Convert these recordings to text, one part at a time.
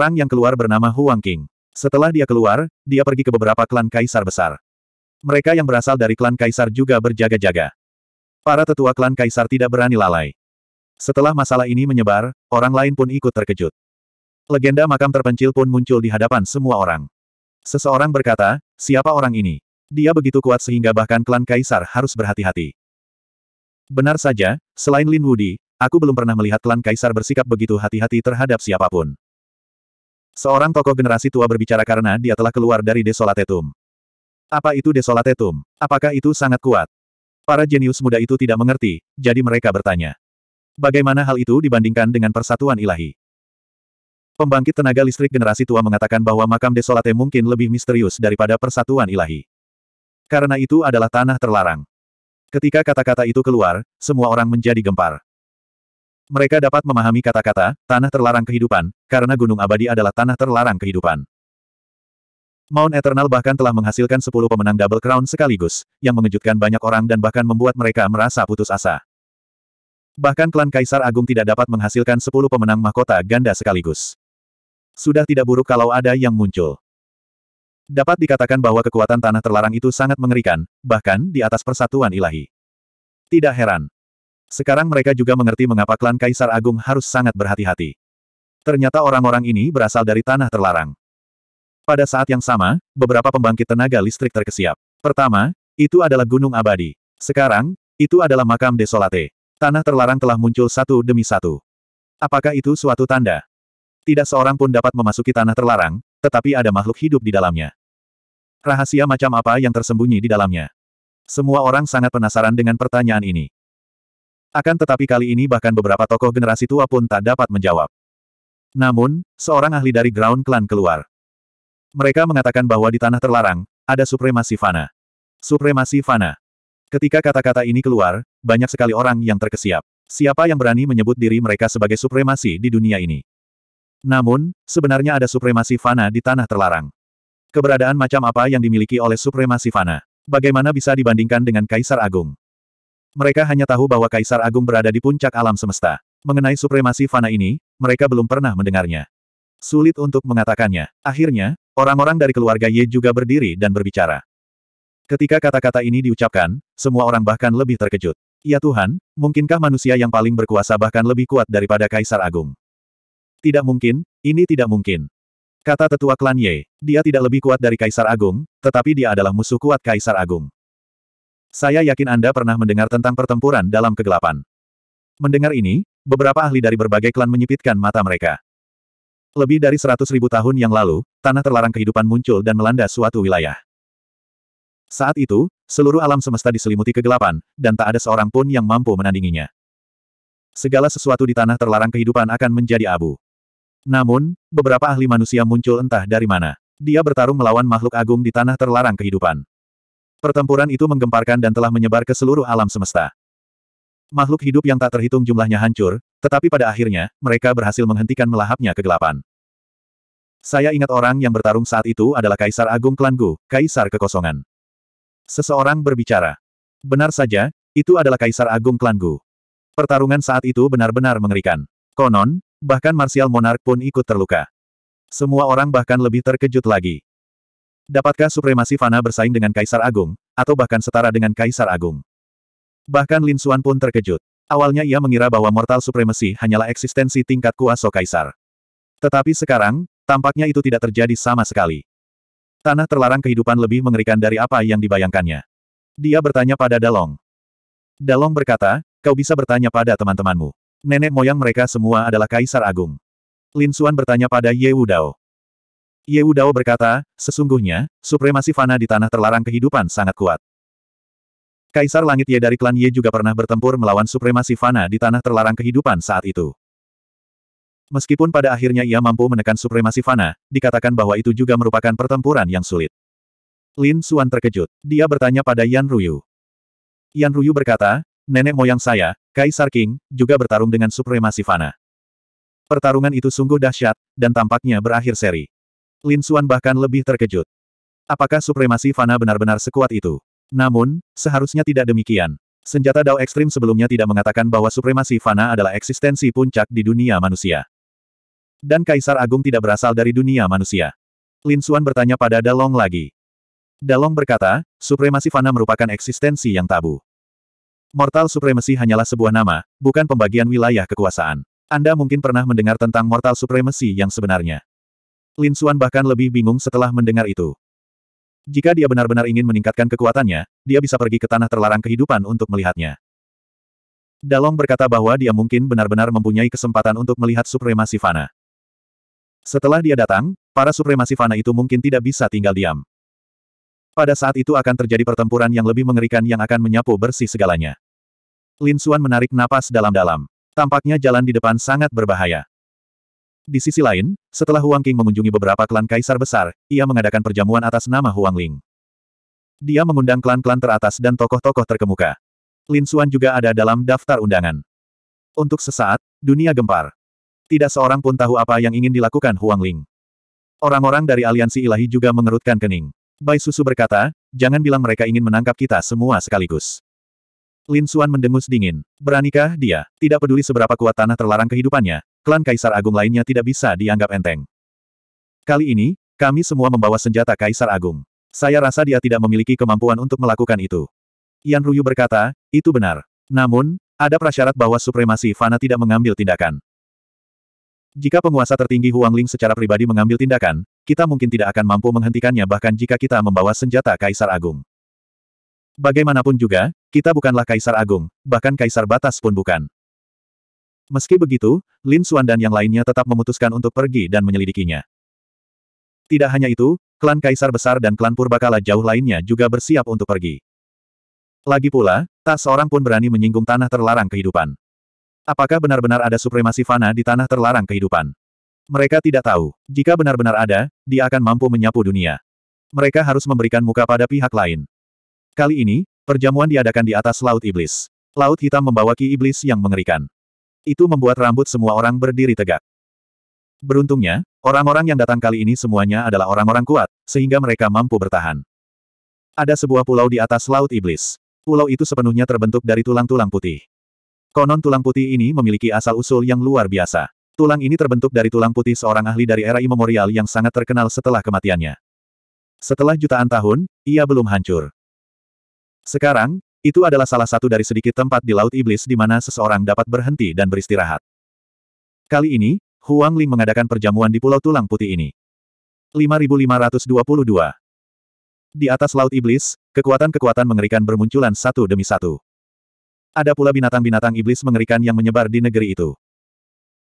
Orang yang keluar bernama Huang King. Setelah dia keluar, dia pergi ke beberapa klan kaisar besar. Mereka yang berasal dari klan kaisar juga berjaga-jaga. Para tetua klan kaisar tidak berani lalai. Setelah masalah ini menyebar, orang lain pun ikut terkejut. Legenda makam terpencil pun muncul di hadapan semua orang. Seseorang berkata, siapa orang ini? Dia begitu kuat sehingga bahkan klan kaisar harus berhati-hati. Benar saja, selain Lin Wudi, aku belum pernah melihat klan kaisar bersikap begitu hati-hati terhadap siapapun. Seorang tokoh generasi tua berbicara karena dia telah keluar dari Desolatetum. Apa itu Desolatetum? Apakah itu sangat kuat? Para jenius muda itu tidak mengerti, jadi mereka bertanya. Bagaimana hal itu dibandingkan dengan persatuan ilahi? Pembangkit tenaga listrik generasi tua mengatakan bahwa makam Desolate mungkin lebih misterius daripada persatuan ilahi. Karena itu adalah tanah terlarang. Ketika kata-kata itu keluar, semua orang menjadi gempar. Mereka dapat memahami kata-kata, tanah terlarang kehidupan, karena gunung abadi adalah tanah terlarang kehidupan. Mount Eternal bahkan telah menghasilkan 10 pemenang Double Crown sekaligus, yang mengejutkan banyak orang dan bahkan membuat mereka merasa putus asa. Bahkan klan Kaisar Agung tidak dapat menghasilkan 10 pemenang mahkota ganda sekaligus. Sudah tidak buruk kalau ada yang muncul. Dapat dikatakan bahwa kekuatan tanah terlarang itu sangat mengerikan, bahkan di atas persatuan ilahi. Tidak heran, sekarang mereka juga mengerti mengapa klan Kaisar Agung harus sangat berhati-hati. Ternyata orang-orang ini berasal dari tanah terlarang. Pada saat yang sama, beberapa pembangkit tenaga listrik terkesiap. Pertama, itu adalah Gunung Abadi. Sekarang, itu adalah makam Desolate. Tanah terlarang telah muncul satu demi satu. Apakah itu suatu tanda? Tidak seorang pun dapat memasuki tanah terlarang, tetapi ada makhluk hidup di dalamnya. Rahasia macam apa yang tersembunyi di dalamnya? Semua orang sangat penasaran dengan pertanyaan ini. Akan tetapi kali ini bahkan beberapa tokoh generasi tua pun tak dapat menjawab. Namun, seorang ahli dari Ground Clan keluar. Mereka mengatakan bahwa di tanah terlarang, ada supremasi fana. Supremasi fana. Ketika kata-kata ini keluar, banyak sekali orang yang terkesiap. Siapa yang berani menyebut diri mereka sebagai supremasi di dunia ini? Namun, sebenarnya ada supremasi fana di tanah terlarang. Keberadaan macam apa yang dimiliki oleh supremasi fana? Bagaimana bisa dibandingkan dengan Kaisar Agung? Mereka hanya tahu bahwa Kaisar Agung berada di puncak alam semesta. Mengenai supremasi fana ini, mereka belum pernah mendengarnya. Sulit untuk mengatakannya. Akhirnya, orang-orang dari keluarga Ye juga berdiri dan berbicara. Ketika kata-kata ini diucapkan, semua orang bahkan lebih terkejut. Ya Tuhan, mungkinkah manusia yang paling berkuasa bahkan lebih kuat daripada Kaisar Agung? Tidak mungkin, ini tidak mungkin. Kata tetua klan Ye, dia tidak lebih kuat dari Kaisar Agung, tetapi dia adalah musuh kuat Kaisar Agung. Saya yakin Anda pernah mendengar tentang pertempuran dalam kegelapan. Mendengar ini, beberapa ahli dari berbagai klan menyipitkan mata mereka. Lebih dari seratus ribu tahun yang lalu, tanah terlarang kehidupan muncul dan melanda suatu wilayah. Saat itu, seluruh alam semesta diselimuti kegelapan, dan tak ada seorang pun yang mampu menandinginya. Segala sesuatu di tanah terlarang kehidupan akan menjadi abu. Namun, beberapa ahli manusia muncul entah dari mana. Dia bertarung melawan makhluk agung di tanah terlarang kehidupan. Pertempuran itu menggemparkan dan telah menyebar ke seluruh alam semesta. Makhluk hidup yang tak terhitung jumlahnya hancur, tetapi pada akhirnya, mereka berhasil menghentikan melahapnya kegelapan. Saya ingat orang yang bertarung saat itu adalah Kaisar Agung Klanggu, Kaisar Kekosongan. Seseorang berbicara. Benar saja, itu adalah Kaisar Agung Klanggu. Pertarungan saat itu benar-benar mengerikan. Konon, bahkan Marsial Monark pun ikut terluka. Semua orang bahkan lebih terkejut lagi. Dapatkah supremasi Fana bersaing dengan Kaisar Agung, atau bahkan setara dengan Kaisar Agung? Bahkan Lin Xuan pun terkejut. Awalnya ia mengira bahwa mortal supremasi hanyalah eksistensi tingkat kuasa Kaisar. Tetapi sekarang, tampaknya itu tidak terjadi sama sekali. Tanah terlarang kehidupan lebih mengerikan dari apa yang dibayangkannya. Dia bertanya pada Dalong. Dalong berkata, kau bisa bertanya pada teman-temanmu. Nenek moyang mereka semua adalah Kaisar Agung. Lin Xuan bertanya pada Ye Wudao. Dao berkata, sesungguhnya, supremasi fana di tanah terlarang kehidupan sangat kuat. Kaisar Langit Ye dari klan Ye juga pernah bertempur melawan supremasi fana di tanah terlarang kehidupan saat itu. Meskipun pada akhirnya ia mampu menekan supremasi fana, dikatakan bahwa itu juga merupakan pertempuran yang sulit. Lin Suan terkejut. Dia bertanya pada Yan Ruyu. Yan Ruyu berkata, nenek moyang saya, Kaisar King, juga bertarung dengan supremasi fana. Pertarungan itu sungguh dahsyat, dan tampaknya berakhir seri. Lin Xuan bahkan lebih terkejut. Apakah supremasi Fana benar-benar sekuat itu? Namun, seharusnya tidak demikian. Senjata Dao Ekstrim sebelumnya tidak mengatakan bahwa supremasi Fana adalah eksistensi puncak di dunia manusia. Dan Kaisar Agung tidak berasal dari dunia manusia. Lin Xuan bertanya pada Dalong lagi. Dalong berkata, supremasi Fana merupakan eksistensi yang tabu. Mortal Supremacy hanyalah sebuah nama, bukan pembagian wilayah kekuasaan. Anda mungkin pernah mendengar tentang Mortal Supremacy yang sebenarnya. Lin Xuan bahkan lebih bingung setelah mendengar itu. Jika dia benar-benar ingin meningkatkan kekuatannya, dia bisa pergi ke tanah terlarang kehidupan untuk melihatnya. Dalong berkata bahwa dia mungkin benar-benar mempunyai kesempatan untuk melihat supremasi fana. Setelah dia datang, para supremasi fana itu mungkin tidak bisa tinggal diam. Pada saat itu akan terjadi pertempuran yang lebih mengerikan yang akan menyapu bersih segalanya. Lin Xuan menarik napas dalam-dalam. Tampaknya jalan di depan sangat berbahaya. Di sisi lain, setelah Huang Qing mengunjungi beberapa klan kaisar besar, ia mengadakan perjamuan atas nama Huang Ling. Dia mengundang klan-klan teratas dan tokoh-tokoh terkemuka. Lin Xuan juga ada dalam daftar undangan. Untuk sesaat, dunia gempar. Tidak seorang pun tahu apa yang ingin dilakukan Huang Ling. Orang-orang dari aliansi ilahi juga mengerutkan kening. Bai Susu berkata, jangan bilang mereka ingin menangkap kita semua sekaligus. Lin Xuan mendengus dingin. Beranikah dia? Tidak peduli seberapa kuat tanah terlarang kehidupannya, klan Kaisar Agung lainnya tidak bisa dianggap enteng. Kali ini, kami semua membawa senjata Kaisar Agung. Saya rasa dia tidak memiliki kemampuan untuk melakukan itu. Yan Ruyu berkata, itu benar. Namun, ada prasyarat bahwa supremasi Fana tidak mengambil tindakan. Jika penguasa tertinggi Huang Ling secara pribadi mengambil tindakan, kita mungkin tidak akan mampu menghentikannya bahkan jika kita membawa senjata Kaisar Agung. Bagaimanapun juga, kita bukanlah Kaisar Agung, bahkan Kaisar Batas pun bukan. Meski begitu, Lin Xuan dan yang lainnya tetap memutuskan untuk pergi dan menyelidikinya. Tidak hanya itu, klan Kaisar Besar dan klan Purbakala jauh lainnya juga bersiap untuk pergi. Lagi pula, tak seorang pun berani menyinggung tanah terlarang kehidupan. Apakah benar-benar ada supremasi fana di tanah terlarang kehidupan? Mereka tidak tahu. Jika benar-benar ada, dia akan mampu menyapu dunia. Mereka harus memberikan muka pada pihak lain. Kali ini, perjamuan diadakan di atas Laut Iblis. Laut Hitam membawa Ki Iblis yang mengerikan. Itu membuat rambut semua orang berdiri tegak. Beruntungnya, orang-orang yang datang kali ini semuanya adalah orang-orang kuat, sehingga mereka mampu bertahan. Ada sebuah pulau di atas Laut Iblis. Pulau itu sepenuhnya terbentuk dari tulang-tulang putih. Konon tulang putih ini memiliki asal-usul yang luar biasa. Tulang ini terbentuk dari tulang putih seorang ahli dari era imemorial yang sangat terkenal setelah kematiannya. Setelah jutaan tahun, ia belum hancur. Sekarang, itu adalah salah satu dari sedikit tempat di Laut Iblis di mana seseorang dapat berhenti dan beristirahat. Kali ini, Huang Ling mengadakan perjamuan di Pulau Tulang Putih ini. 5522 Di atas Laut Iblis, kekuatan-kekuatan mengerikan bermunculan satu demi satu. Ada pula binatang-binatang iblis mengerikan yang menyebar di negeri itu.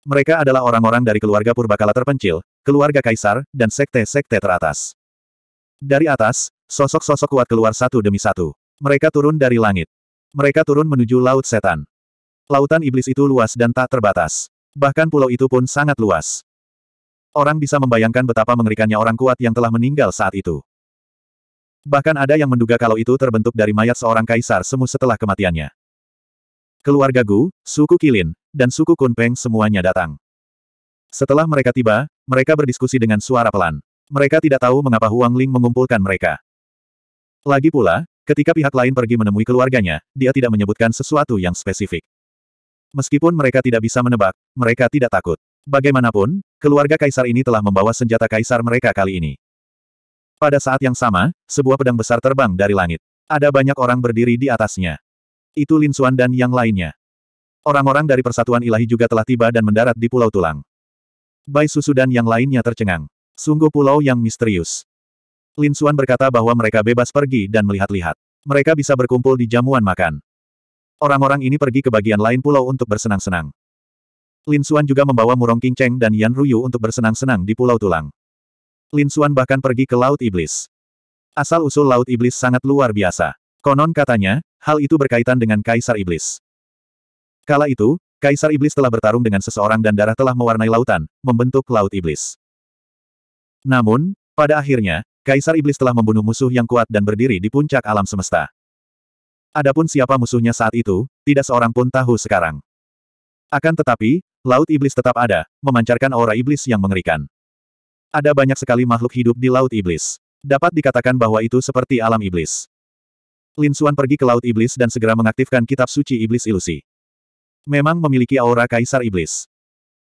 Mereka adalah orang-orang dari keluarga purbakala terpencil, keluarga kaisar, dan sekte-sekte teratas. Dari atas, sosok-sosok kuat keluar satu demi satu. Mereka turun dari langit. Mereka turun menuju Laut Setan. Lautan iblis itu luas dan tak terbatas. Bahkan pulau itu pun sangat luas. Orang bisa membayangkan betapa mengerikannya orang kuat yang telah meninggal saat itu. Bahkan ada yang menduga kalau itu terbentuk dari mayat seorang kaisar semu setelah kematiannya. Keluarga Gu, suku Kilin, dan suku Kunpeng semuanya datang. Setelah mereka tiba, mereka berdiskusi dengan suara pelan. Mereka tidak tahu mengapa Huang Ling mengumpulkan mereka. Lagi pula, Ketika pihak lain pergi menemui keluarganya, dia tidak menyebutkan sesuatu yang spesifik. Meskipun mereka tidak bisa menebak, mereka tidak takut. Bagaimanapun, keluarga kaisar ini telah membawa senjata kaisar mereka kali ini. Pada saat yang sama, sebuah pedang besar terbang dari langit. Ada banyak orang berdiri di atasnya. Itu Lin Suan dan yang lainnya. Orang-orang dari Persatuan Ilahi juga telah tiba dan mendarat di Pulau Tulang. Bai Susu dan yang lainnya tercengang. Sungguh pulau yang misterius. Lin Suan berkata bahwa mereka bebas pergi dan melihat-lihat. Mereka bisa berkumpul di jamuan makan. Orang-orang ini pergi ke bagian lain pulau untuk bersenang-senang. Lin Suan juga membawa Murong Qingcheng dan Yan Ruyu untuk bersenang-senang di Pulau Tulang. Lin Suan bahkan pergi ke Laut Iblis. Asal-usul Laut Iblis sangat luar biasa. Konon katanya, hal itu berkaitan dengan Kaisar Iblis. Kala itu, Kaisar Iblis telah bertarung dengan seseorang dan darah telah mewarnai lautan, membentuk Laut Iblis. Namun, pada akhirnya, Kaisar Iblis telah membunuh musuh yang kuat dan berdiri di puncak alam semesta. Adapun siapa musuhnya saat itu, tidak seorang pun tahu sekarang. Akan tetapi, Laut Iblis tetap ada, memancarkan aura iblis yang mengerikan. Ada banyak sekali makhluk hidup di Laut Iblis. Dapat dikatakan bahwa itu seperti alam iblis. Lin Suan pergi ke Laut Iblis dan segera mengaktifkan kitab suci Iblis Ilusi. Memang memiliki aura Kaisar Iblis.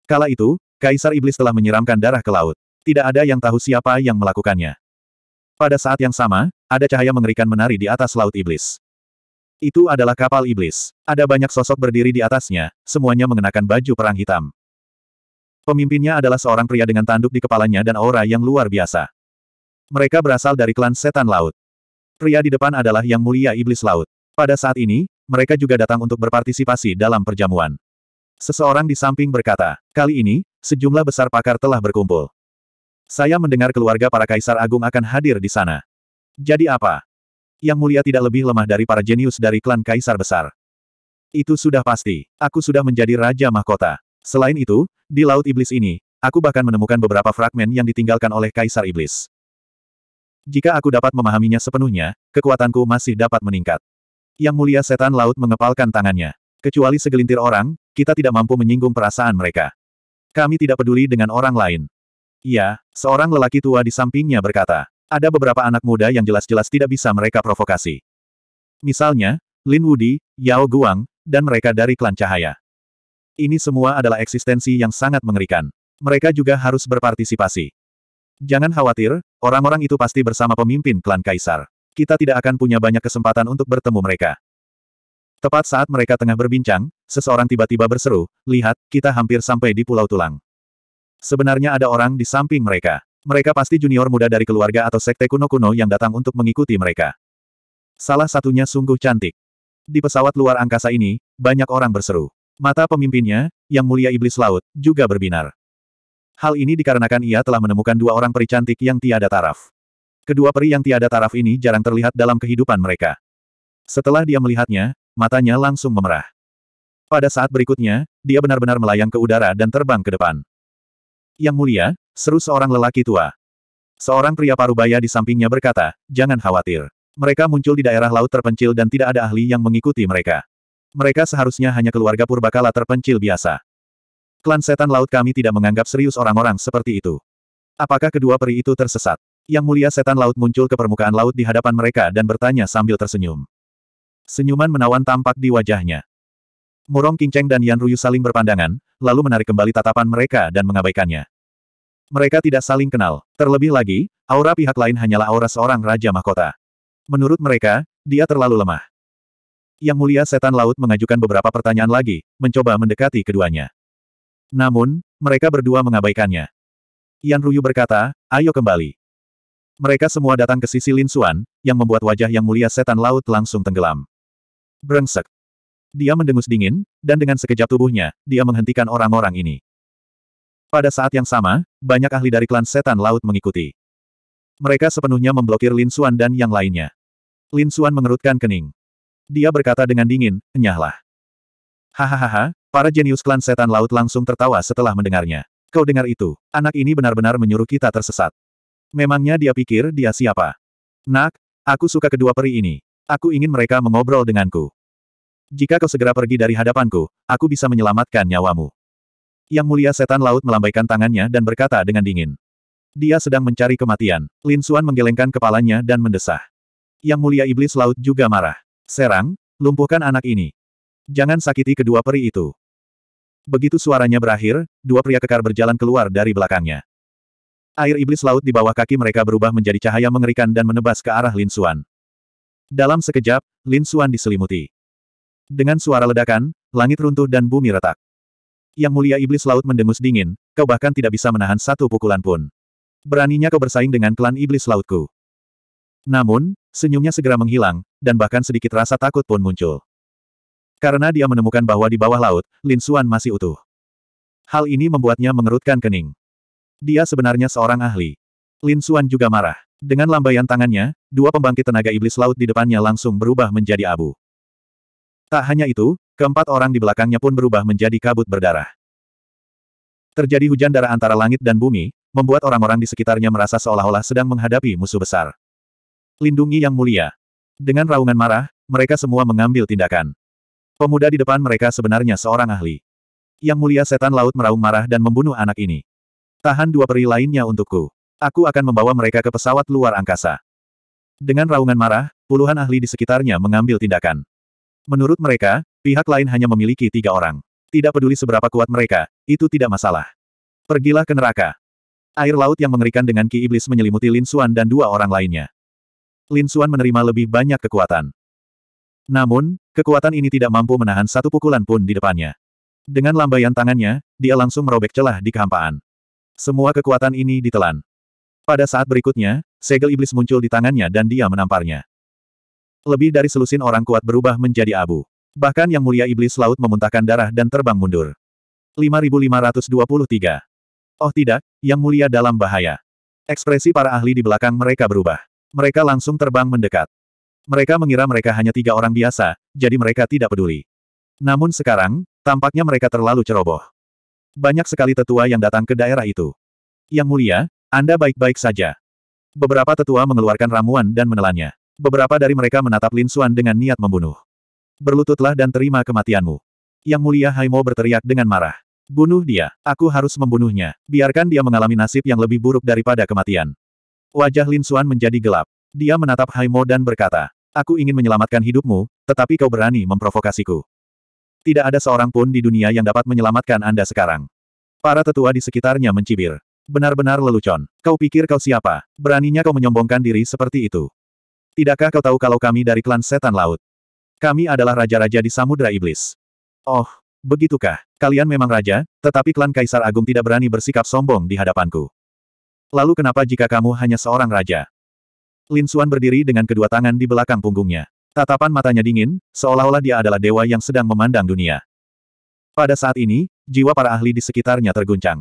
Kala itu, Kaisar Iblis telah menyiramkan darah ke laut. Tidak ada yang tahu siapa yang melakukannya. Pada saat yang sama, ada cahaya mengerikan menari di atas laut iblis. Itu adalah kapal iblis. Ada banyak sosok berdiri di atasnya, semuanya mengenakan baju perang hitam. Pemimpinnya adalah seorang pria dengan tanduk di kepalanya dan aura yang luar biasa. Mereka berasal dari klan setan laut. Pria di depan adalah yang mulia iblis laut. Pada saat ini, mereka juga datang untuk berpartisipasi dalam perjamuan. Seseorang di samping berkata, kali ini, sejumlah besar pakar telah berkumpul. Saya mendengar keluarga para kaisar agung akan hadir di sana. Jadi apa? Yang mulia tidak lebih lemah dari para jenius dari klan kaisar besar. Itu sudah pasti. Aku sudah menjadi raja mahkota. Selain itu, di Laut Iblis ini, aku bahkan menemukan beberapa fragmen yang ditinggalkan oleh kaisar iblis. Jika aku dapat memahaminya sepenuhnya, kekuatanku masih dapat meningkat. Yang mulia setan laut mengepalkan tangannya. Kecuali segelintir orang, kita tidak mampu menyinggung perasaan mereka. Kami tidak peduli dengan orang lain. Iya, seorang lelaki tua di sampingnya berkata. Ada beberapa anak muda yang jelas-jelas tidak bisa mereka provokasi. Misalnya, Lin Wudi, Yao Guang, dan mereka dari klan cahaya. Ini semua adalah eksistensi yang sangat mengerikan. Mereka juga harus berpartisipasi. Jangan khawatir, orang-orang itu pasti bersama pemimpin klan Kaisar. Kita tidak akan punya banyak kesempatan untuk bertemu mereka. Tepat saat mereka tengah berbincang, seseorang tiba-tiba berseru, lihat, kita hampir sampai di Pulau Tulang. Sebenarnya ada orang di samping mereka. Mereka pasti junior muda dari keluarga atau sekte kuno-kuno yang datang untuk mengikuti mereka. Salah satunya sungguh cantik. Di pesawat luar angkasa ini, banyak orang berseru. Mata pemimpinnya, yang mulia iblis laut, juga berbinar. Hal ini dikarenakan ia telah menemukan dua orang peri cantik yang tiada taraf. Kedua peri yang tiada taraf ini jarang terlihat dalam kehidupan mereka. Setelah dia melihatnya, matanya langsung memerah. Pada saat berikutnya, dia benar-benar melayang ke udara dan terbang ke depan. Yang mulia, seru seorang lelaki tua. Seorang pria parubaya di sampingnya berkata, jangan khawatir. Mereka muncul di daerah laut terpencil dan tidak ada ahli yang mengikuti mereka. Mereka seharusnya hanya keluarga purbakala terpencil biasa. Klan setan laut kami tidak menganggap serius orang-orang seperti itu. Apakah kedua peri itu tersesat? Yang mulia setan laut muncul ke permukaan laut di hadapan mereka dan bertanya sambil tersenyum. Senyuman menawan tampak di wajahnya. Murong Qingcheng dan Yan Ruyu saling berpandangan, lalu menarik kembali tatapan mereka dan mengabaikannya. Mereka tidak saling kenal. Terlebih lagi, aura pihak lain hanyalah aura seorang Raja Mahkota. Menurut mereka, dia terlalu lemah. Yang mulia setan laut mengajukan beberapa pertanyaan lagi, mencoba mendekati keduanya. Namun, mereka berdua mengabaikannya. Yan Ruyu berkata, ayo kembali. Mereka semua datang ke sisi Lin Xuan, yang membuat wajah yang mulia setan laut langsung tenggelam. Brengsek. Dia mendengus dingin, dan dengan sekejap tubuhnya, dia menghentikan orang-orang ini. Pada saat yang sama, banyak ahli dari klan setan laut mengikuti. Mereka sepenuhnya memblokir Lin Xuan dan yang lainnya. Lin Xuan mengerutkan kening. Dia berkata dengan dingin, enyahlah. Hahaha, para jenius klan setan laut langsung tertawa setelah mendengarnya. Kau dengar itu, anak ini benar-benar menyuruh kita tersesat. Memangnya dia pikir dia siapa? Nak, aku suka kedua peri ini. Aku ingin mereka mengobrol denganku. Jika kau segera pergi dari hadapanku, aku bisa menyelamatkan nyawamu. Yang mulia setan laut melambaikan tangannya dan berkata dengan dingin. Dia sedang mencari kematian. Lin Xuan menggelengkan kepalanya dan mendesah. Yang mulia iblis laut juga marah. Serang, lumpuhkan anak ini. Jangan sakiti kedua peri itu. Begitu suaranya berakhir, dua pria kekar berjalan keluar dari belakangnya. Air iblis laut di bawah kaki mereka berubah menjadi cahaya mengerikan dan menebas ke arah Lin Xuan. Dalam sekejap, Lin Xuan diselimuti. Dengan suara ledakan, langit runtuh dan bumi retak. Yang mulia iblis laut mendengus dingin, kau bahkan tidak bisa menahan satu pukulan pun. Beraninya kau bersaing dengan klan iblis lautku. Namun, senyumnya segera menghilang, dan bahkan sedikit rasa takut pun muncul. Karena dia menemukan bahwa di bawah laut, Lin Suan masih utuh. Hal ini membuatnya mengerutkan kening. Dia sebenarnya seorang ahli. Lin Suan juga marah. Dengan lambaian tangannya, dua pembangkit tenaga iblis laut di depannya langsung berubah menjadi abu. Tak hanya itu, keempat orang di belakangnya pun berubah menjadi kabut berdarah. Terjadi hujan darah antara langit dan bumi, membuat orang-orang di sekitarnya merasa seolah-olah sedang menghadapi musuh besar. Lindungi yang mulia. Dengan raungan marah, mereka semua mengambil tindakan. Pemuda di depan mereka sebenarnya seorang ahli. Yang mulia setan laut meraung marah dan membunuh anak ini. Tahan dua peri lainnya untukku. Aku akan membawa mereka ke pesawat luar angkasa. Dengan raungan marah, puluhan ahli di sekitarnya mengambil tindakan. Menurut mereka, pihak lain hanya memiliki tiga orang. Tidak peduli seberapa kuat mereka, itu tidak masalah. Pergilah ke neraka. Air laut yang mengerikan dengan ki iblis menyelimuti Lin Xuan dan dua orang lainnya. Lin Xuan menerima lebih banyak kekuatan. Namun, kekuatan ini tidak mampu menahan satu pukulan pun di depannya. Dengan lambaian tangannya, dia langsung merobek celah di kehampaan. Semua kekuatan ini ditelan. Pada saat berikutnya, segel iblis muncul di tangannya dan dia menamparnya. Lebih dari selusin orang kuat berubah menjadi abu. Bahkan yang mulia iblis laut memuntahkan darah dan terbang mundur. 5523. Oh tidak, yang mulia dalam bahaya. Ekspresi para ahli di belakang mereka berubah. Mereka langsung terbang mendekat. Mereka mengira mereka hanya tiga orang biasa, jadi mereka tidak peduli. Namun sekarang, tampaknya mereka terlalu ceroboh. Banyak sekali tetua yang datang ke daerah itu. Yang mulia, Anda baik-baik saja. Beberapa tetua mengeluarkan ramuan dan menelannya. Beberapa dari mereka menatap Lin Xuan dengan niat membunuh. Berlututlah dan terima kematianmu. Yang mulia Haimo berteriak dengan marah. Bunuh dia, aku harus membunuhnya. Biarkan dia mengalami nasib yang lebih buruk daripada kematian. Wajah Lin Xuan menjadi gelap. Dia menatap Haimo dan berkata, Aku ingin menyelamatkan hidupmu, tetapi kau berani memprovokasiku. Tidak ada seorang pun di dunia yang dapat menyelamatkan Anda sekarang. Para tetua di sekitarnya mencibir. Benar-benar lelucon. Kau pikir kau siapa? Beraninya kau menyombongkan diri seperti itu. Tidakkah kau tahu kalau kami dari klan setan laut? Kami adalah raja-raja di Samudra Iblis. Oh, begitukah? Kalian memang raja, tetapi klan Kaisar Agung tidak berani bersikap sombong di hadapanku. Lalu kenapa jika kamu hanya seorang raja? Lin Xuan berdiri dengan kedua tangan di belakang punggungnya. Tatapan matanya dingin, seolah-olah dia adalah dewa yang sedang memandang dunia. Pada saat ini, jiwa para ahli di sekitarnya terguncang.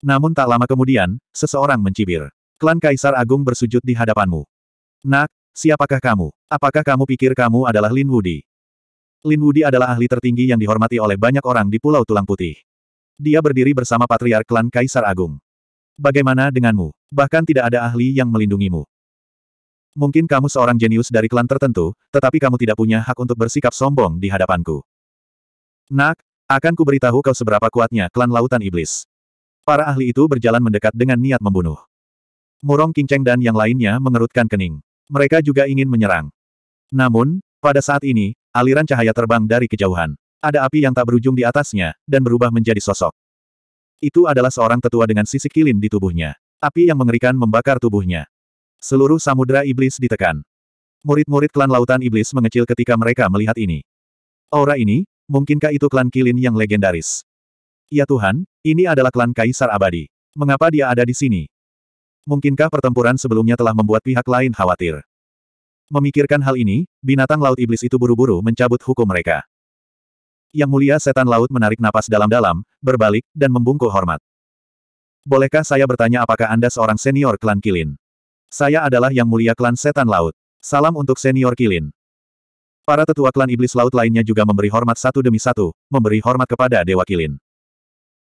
Namun tak lama kemudian, seseorang mencibir. Klan Kaisar Agung bersujud di hadapanmu. Nak, Siapakah kamu? Apakah kamu pikir kamu adalah Lin Wudi? Lin Wudi adalah ahli tertinggi yang dihormati oleh banyak orang di Pulau Tulang Putih. Dia berdiri bersama Patriark Klan Kaisar Agung. Bagaimana denganmu? Bahkan tidak ada ahli yang melindungimu. Mungkin kamu seorang jenius dari klan tertentu, tetapi kamu tidak punya hak untuk bersikap sombong di hadapanku. Nak, akan kuberitahu kau seberapa kuatnya klan Lautan Iblis. Para ahli itu berjalan mendekat dengan niat membunuh. Murong Kinceng dan yang lainnya mengerutkan kening. Mereka juga ingin menyerang. Namun, pada saat ini, aliran cahaya terbang dari kejauhan. Ada api yang tak berujung di atasnya, dan berubah menjadi sosok. Itu adalah seorang tetua dengan sisi kilin di tubuhnya. Api yang mengerikan membakar tubuhnya. Seluruh samudera iblis ditekan. Murid-murid klan lautan iblis mengecil ketika mereka melihat ini. Aura ini, mungkinkah itu klan kilin yang legendaris? Ya Tuhan, ini adalah klan Kaisar Abadi. Mengapa dia ada di sini? Mungkinkah pertempuran sebelumnya telah membuat pihak lain khawatir? Memikirkan hal ini, binatang laut iblis itu buru-buru mencabut hukum mereka. Yang mulia setan laut menarik napas dalam-dalam, berbalik, dan membungkuk hormat. Bolehkah saya bertanya apakah Anda seorang senior klan Kilin? Saya adalah yang mulia klan setan laut. Salam untuk senior Kilin. Para tetua klan iblis laut lainnya juga memberi hormat satu demi satu, memberi hormat kepada Dewa Kilin.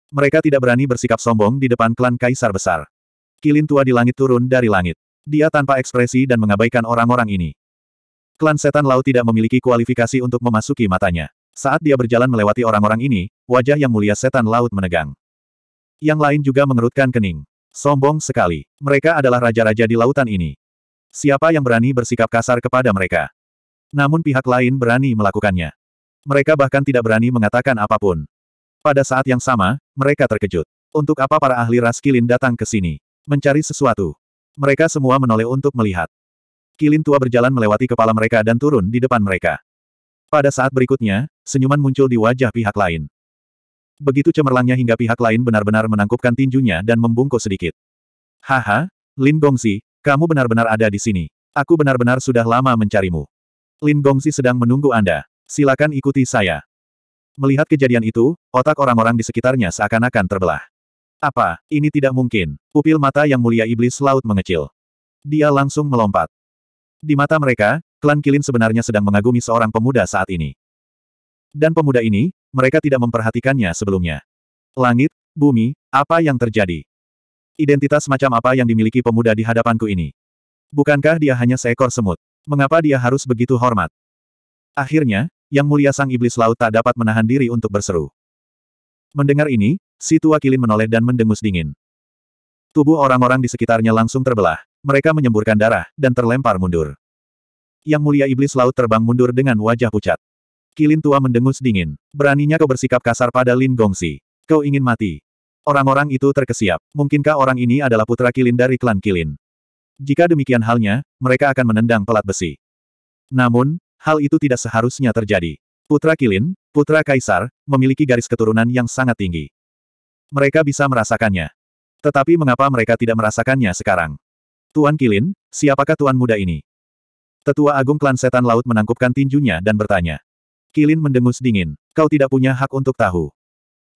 Mereka tidak berani bersikap sombong di depan klan Kaisar Besar. Kilin tua di langit turun dari langit. Dia tanpa ekspresi dan mengabaikan orang-orang ini. Klan setan laut tidak memiliki kualifikasi untuk memasuki matanya. Saat dia berjalan melewati orang-orang ini, wajah yang mulia setan laut menegang. Yang lain juga mengerutkan kening. Sombong sekali. Mereka adalah raja-raja di lautan ini. Siapa yang berani bersikap kasar kepada mereka? Namun pihak lain berani melakukannya. Mereka bahkan tidak berani mengatakan apapun. Pada saat yang sama, mereka terkejut. Untuk apa para ahli raskilin datang ke sini? Mencari sesuatu. Mereka semua menoleh untuk melihat. Kilin tua berjalan melewati kepala mereka dan turun di depan mereka. Pada saat berikutnya, senyuman muncul di wajah pihak lain. Begitu cemerlangnya hingga pihak lain benar-benar menangkupkan tinjunya dan membungkuk sedikit. Haha, Lin Gongsi, kamu benar-benar ada di sini. Aku benar-benar sudah lama mencarimu. Lin Gongsi sedang menunggu Anda. Silakan ikuti saya. Melihat kejadian itu, otak orang-orang di sekitarnya seakan-akan terbelah. Apa, ini tidak mungkin. Pupil mata yang mulia iblis laut mengecil. Dia langsung melompat. Di mata mereka, klan Kilin sebenarnya sedang mengagumi seorang pemuda saat ini. Dan pemuda ini, mereka tidak memperhatikannya sebelumnya. Langit, bumi, apa yang terjadi? Identitas macam apa yang dimiliki pemuda di hadapanku ini? Bukankah dia hanya seekor semut? Mengapa dia harus begitu hormat? Akhirnya, Yang Mulia Sang Iblis Laut tak dapat menahan diri untuk berseru. Mendengar ini, Si tua kilim menoleh dan mendengus dingin. Tubuh orang-orang di sekitarnya langsung terbelah. Mereka menyemburkan darah, dan terlempar mundur. Yang mulia iblis laut terbang mundur dengan wajah pucat. Kilin tua mendengus dingin. Beraninya kau bersikap kasar pada Lin Gongsi. Kau ingin mati. Orang-orang itu terkesiap. Mungkinkah orang ini adalah putra Kilin dari klan Kilin? Jika demikian halnya, mereka akan menendang pelat besi. Namun, hal itu tidak seharusnya terjadi. Putra Kilin, putra Kaisar, memiliki garis keturunan yang sangat tinggi. Mereka bisa merasakannya. Tetapi mengapa mereka tidak merasakannya sekarang? Tuan Kilin, siapakah tuan muda ini? Tetua Agung Klan Setan Laut menangkupkan tinjunya dan bertanya. Kilin mendengus dingin. Kau tidak punya hak untuk tahu.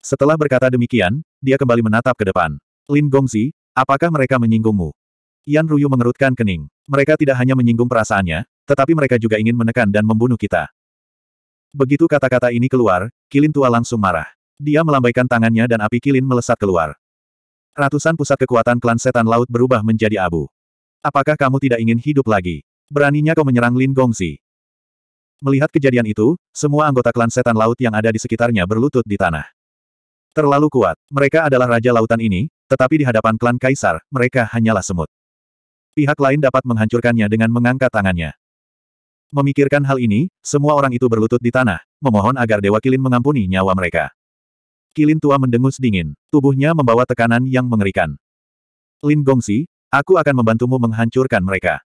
Setelah berkata demikian, dia kembali menatap ke depan. Lin Gongzi, apakah mereka menyinggungmu? Yan Ruyu mengerutkan kening. Mereka tidak hanya menyinggung perasaannya, tetapi mereka juga ingin menekan dan membunuh kita. Begitu kata-kata ini keluar, Kilin tua langsung marah. Dia melambaikan tangannya dan api kilin melesat keluar. Ratusan pusat kekuatan klan setan laut berubah menjadi abu. Apakah kamu tidak ingin hidup lagi? Beraninya kau menyerang Lin Gongzi. Melihat kejadian itu, semua anggota klan setan laut yang ada di sekitarnya berlutut di tanah. Terlalu kuat, mereka adalah raja lautan ini, tetapi di hadapan klan kaisar, mereka hanyalah semut. Pihak lain dapat menghancurkannya dengan mengangkat tangannya. Memikirkan hal ini, semua orang itu berlutut di tanah, memohon agar Dewa Kilin mengampuni nyawa mereka. Kilin tua mendengus dingin. Tubuhnya membawa tekanan yang mengerikan. Lin Gongsi, aku akan membantumu menghancurkan mereka.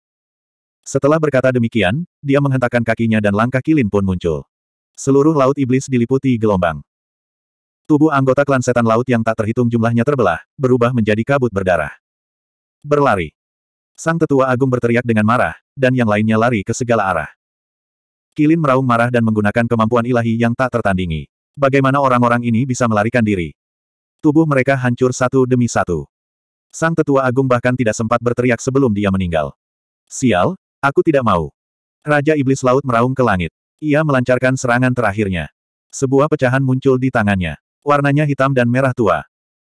Setelah berkata demikian, dia menghentakkan kakinya dan langkah Kilin pun muncul. Seluruh laut iblis diliputi gelombang. Tubuh anggota klan setan laut yang tak terhitung jumlahnya terbelah, berubah menjadi kabut berdarah. Berlari. Sang tetua agung berteriak dengan marah, dan yang lainnya lari ke segala arah. Kilin meraung marah dan menggunakan kemampuan ilahi yang tak tertandingi. Bagaimana orang-orang ini bisa melarikan diri? Tubuh mereka hancur satu demi satu. Sang tetua agung bahkan tidak sempat berteriak sebelum dia meninggal. Sial, aku tidak mau. Raja Iblis Laut meraung ke langit. Ia melancarkan serangan terakhirnya. Sebuah pecahan muncul di tangannya. Warnanya hitam dan merah tua.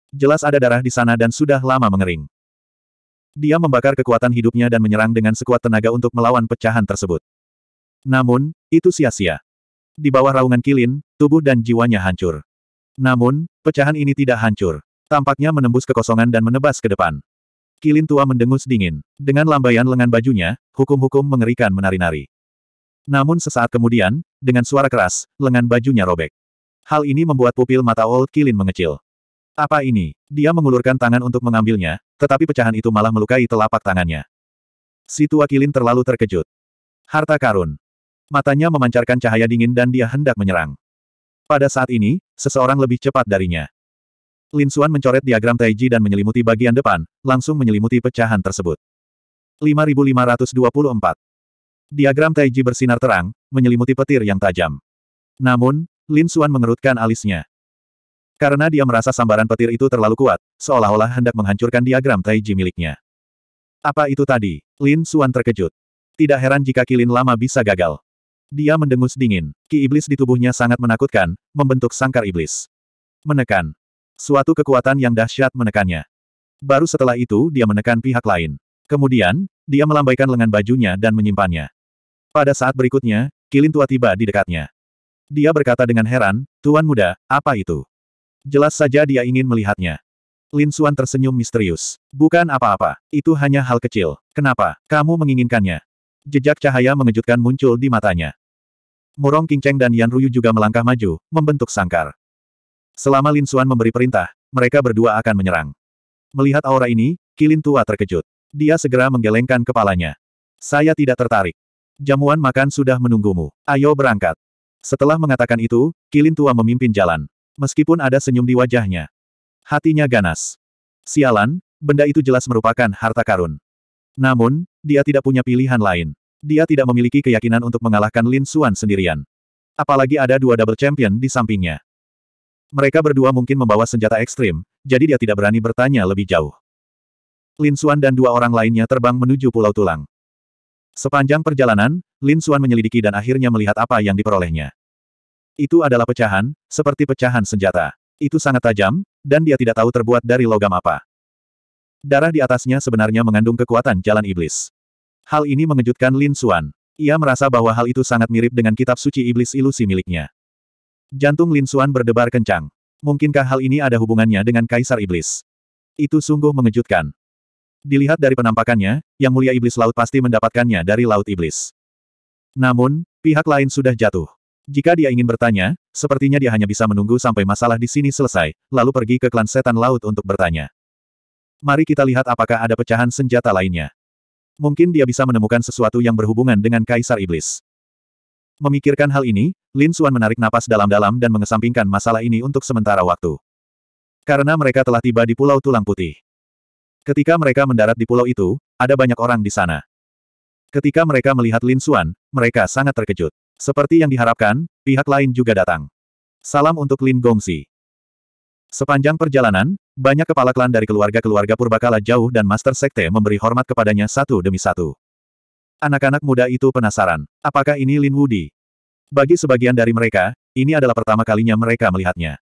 Jelas ada darah di sana dan sudah lama mengering. Dia membakar kekuatan hidupnya dan menyerang dengan sekuat tenaga untuk melawan pecahan tersebut. Namun, itu sia-sia. Di bawah raungan kilin, tubuh dan jiwanya hancur. Namun, pecahan ini tidak hancur. Tampaknya menembus kekosongan dan menebas ke depan. Kilin tua mendengus dingin. Dengan lambaian lengan bajunya, hukum-hukum mengerikan menari-nari. Namun sesaat kemudian, dengan suara keras, lengan bajunya robek. Hal ini membuat pupil mata Old Kilin mengecil. Apa ini? Dia mengulurkan tangan untuk mengambilnya, tetapi pecahan itu malah melukai telapak tangannya. Si tua Kilin terlalu terkejut. Harta karun. Matanya memancarkan cahaya dingin dan dia hendak menyerang. Pada saat ini, seseorang lebih cepat darinya. Lin Xuan mencoret diagram Taiji dan menyelimuti bagian depan, langsung menyelimuti pecahan tersebut. 5524 Diagram Taiji bersinar terang, menyelimuti petir yang tajam. Namun, Lin Xuan mengerutkan alisnya. Karena dia merasa sambaran petir itu terlalu kuat, seolah-olah hendak menghancurkan diagram Taiji miliknya. Apa itu tadi? Lin Xuan terkejut. Tidak heran jika kilin lama bisa gagal. Dia mendengus dingin. Ki iblis di tubuhnya sangat menakutkan, membentuk sangkar iblis. Menekan. Suatu kekuatan yang dahsyat menekannya. Baru setelah itu dia menekan pihak lain. Kemudian, dia melambaikan lengan bajunya dan menyimpannya. Pada saat berikutnya, Kilin tua tiba di dekatnya. Dia berkata dengan heran, Tuan muda, apa itu? Jelas saja dia ingin melihatnya. Lin Suan tersenyum misterius. Bukan apa-apa, itu hanya hal kecil. Kenapa? Kamu menginginkannya. Jejak cahaya mengejutkan muncul di matanya. Murong Qingcheng dan Yan Ruyu juga melangkah maju, membentuk sangkar. Selama Lin Xuan memberi perintah, mereka berdua akan menyerang. Melihat aura ini, Kilin tua terkejut. Dia segera menggelengkan kepalanya. Saya tidak tertarik. Jamuan makan sudah menunggumu. Ayo berangkat. Setelah mengatakan itu, Kilin tua memimpin jalan. Meskipun ada senyum di wajahnya. Hatinya ganas. Sialan, benda itu jelas merupakan harta karun. Namun, dia tidak punya pilihan lain. Dia tidak memiliki keyakinan untuk mengalahkan Lin Xuan sendirian. Apalagi ada dua double champion di sampingnya. Mereka berdua mungkin membawa senjata ekstrim, jadi dia tidak berani bertanya lebih jauh. Lin Xuan dan dua orang lainnya terbang menuju Pulau Tulang. Sepanjang perjalanan, Lin Xuan menyelidiki dan akhirnya melihat apa yang diperolehnya. Itu adalah pecahan, seperti pecahan senjata. Itu sangat tajam, dan dia tidak tahu terbuat dari logam apa. Darah di atasnya sebenarnya mengandung kekuatan jalan iblis. Hal ini mengejutkan Lin Xuan. Ia merasa bahwa hal itu sangat mirip dengan kitab suci iblis ilusi miliknya. Jantung Lin Xuan berdebar kencang. Mungkinkah hal ini ada hubungannya dengan Kaisar Iblis? Itu sungguh mengejutkan. Dilihat dari penampakannya, Yang Mulia Iblis Laut pasti mendapatkannya dari Laut Iblis. Namun, pihak lain sudah jatuh. Jika dia ingin bertanya, sepertinya dia hanya bisa menunggu sampai masalah di sini selesai, lalu pergi ke klan setan laut untuk bertanya. Mari kita lihat apakah ada pecahan senjata lainnya. Mungkin dia bisa menemukan sesuatu yang berhubungan dengan Kaisar Iblis. Memikirkan hal ini, Lin Xuan menarik napas dalam-dalam dan mengesampingkan masalah ini untuk sementara waktu. Karena mereka telah tiba di Pulau Tulang Putih. Ketika mereka mendarat di pulau itu, ada banyak orang di sana. Ketika mereka melihat Lin Xuan, mereka sangat terkejut. Seperti yang diharapkan, pihak lain juga datang. Salam untuk Lin Gongxi. Sepanjang perjalanan, banyak kepala klan dari keluarga-keluarga Purbakala jauh dan Master Sekte memberi hormat kepadanya satu demi satu. Anak-anak muda itu penasaran, apakah ini Lin Wudi? Bagi sebagian dari mereka, ini adalah pertama kalinya mereka melihatnya.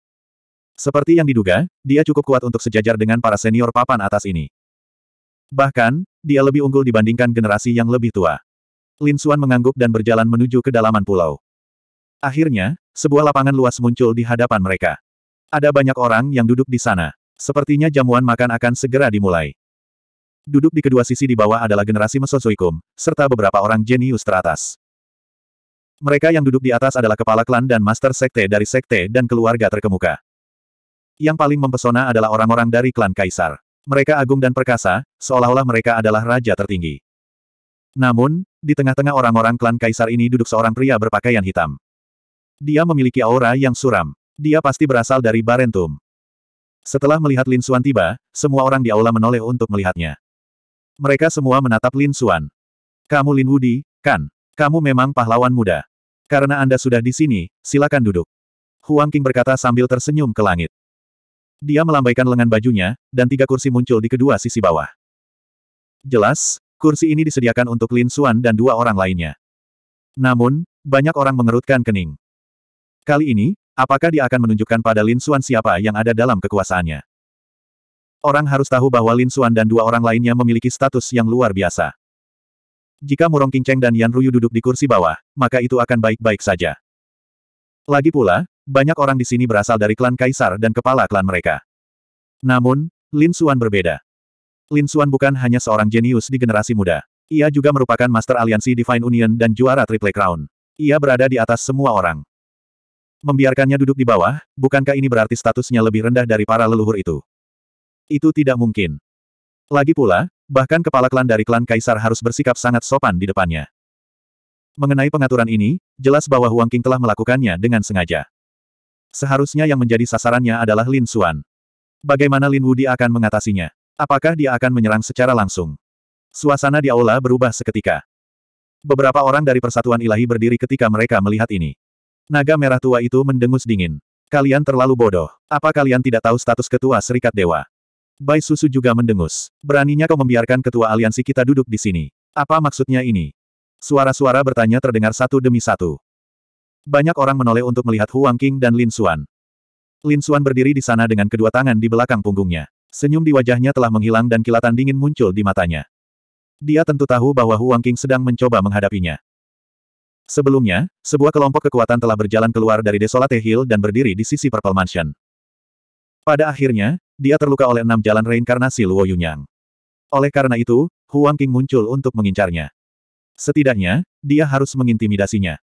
Seperti yang diduga, dia cukup kuat untuk sejajar dengan para senior papan atas ini. Bahkan, dia lebih unggul dibandingkan generasi yang lebih tua. Lin Xuan mengangguk dan berjalan menuju kedalaman pulau. Akhirnya, sebuah lapangan luas muncul di hadapan mereka. Ada banyak orang yang duduk di sana. Sepertinya jamuan makan akan segera dimulai. Duduk di kedua sisi di bawah adalah generasi Mesozoikum, serta beberapa orang jenius teratas. Mereka yang duduk di atas adalah kepala klan dan master sekte dari sekte dan keluarga terkemuka. Yang paling mempesona adalah orang-orang dari klan Kaisar. Mereka agung dan perkasa, seolah-olah mereka adalah raja tertinggi. Namun, di tengah-tengah orang-orang klan Kaisar ini duduk seorang pria berpakaian hitam. Dia memiliki aura yang suram. Dia pasti berasal dari Barentum. Setelah melihat Lin Xuan tiba, semua orang di aula menoleh untuk melihatnya. Mereka semua menatap Lin Xuan. Kamu Lin Wudi, kan? Kamu memang pahlawan muda. Karena Anda sudah di sini, silakan duduk. Huang King berkata sambil tersenyum ke langit. Dia melambaikan lengan bajunya, dan tiga kursi muncul di kedua sisi bawah. Jelas, kursi ini disediakan untuk Lin Xuan dan dua orang lainnya. Namun, banyak orang mengerutkan kening. Kali ini, Apakah dia akan menunjukkan pada Lin Xuan siapa yang ada dalam kekuasaannya? Orang harus tahu bahwa Lin Xuan dan dua orang lainnya memiliki status yang luar biasa. Jika Murong Qingcheng dan Yan Ruyu duduk di kursi bawah, maka itu akan baik-baik saja. Lagi pula, banyak orang di sini berasal dari klan kaisar dan kepala klan mereka. Namun, Lin Xuan berbeda. Lin Xuan bukan hanya seorang jenius di generasi muda. Ia juga merupakan Master Aliansi Divine Union dan juara Triple Crown. Ia berada di atas semua orang. Membiarkannya duduk di bawah, bukankah ini berarti statusnya lebih rendah dari para leluhur itu? Itu tidak mungkin. Lagi pula, bahkan kepala klan dari klan Kaisar harus bersikap sangat sopan di depannya. Mengenai pengaturan ini, jelas bahwa Huang Qing telah melakukannya dengan sengaja. Seharusnya yang menjadi sasarannya adalah Lin Xuan. Bagaimana Lin Wudi akan mengatasinya? Apakah dia akan menyerang secara langsung? Suasana di aula berubah seketika. Beberapa orang dari Persatuan Ilahi berdiri ketika mereka melihat ini. Naga merah tua itu mendengus dingin. Kalian terlalu bodoh. Apa kalian tidak tahu status ketua serikat dewa? Bai Susu juga mendengus. Beraninya kau membiarkan ketua aliansi kita duduk di sini. Apa maksudnya ini? Suara-suara bertanya terdengar satu demi satu. Banyak orang menoleh untuk melihat Huang King dan Lin Xuan. Lin Xuan berdiri di sana dengan kedua tangan di belakang punggungnya. Senyum di wajahnya telah menghilang dan kilatan dingin muncul di matanya. Dia tentu tahu bahwa Huang King sedang mencoba menghadapinya. Sebelumnya, sebuah kelompok kekuatan telah berjalan keluar dari Desolate Hill dan berdiri di sisi Purple Mansion. Pada akhirnya, dia terluka oleh enam jalan reinkarnasi Luo Yunyang. Oleh karena itu, Huang King muncul untuk mengincarnya. Setidaknya, dia harus mengintimidasinya.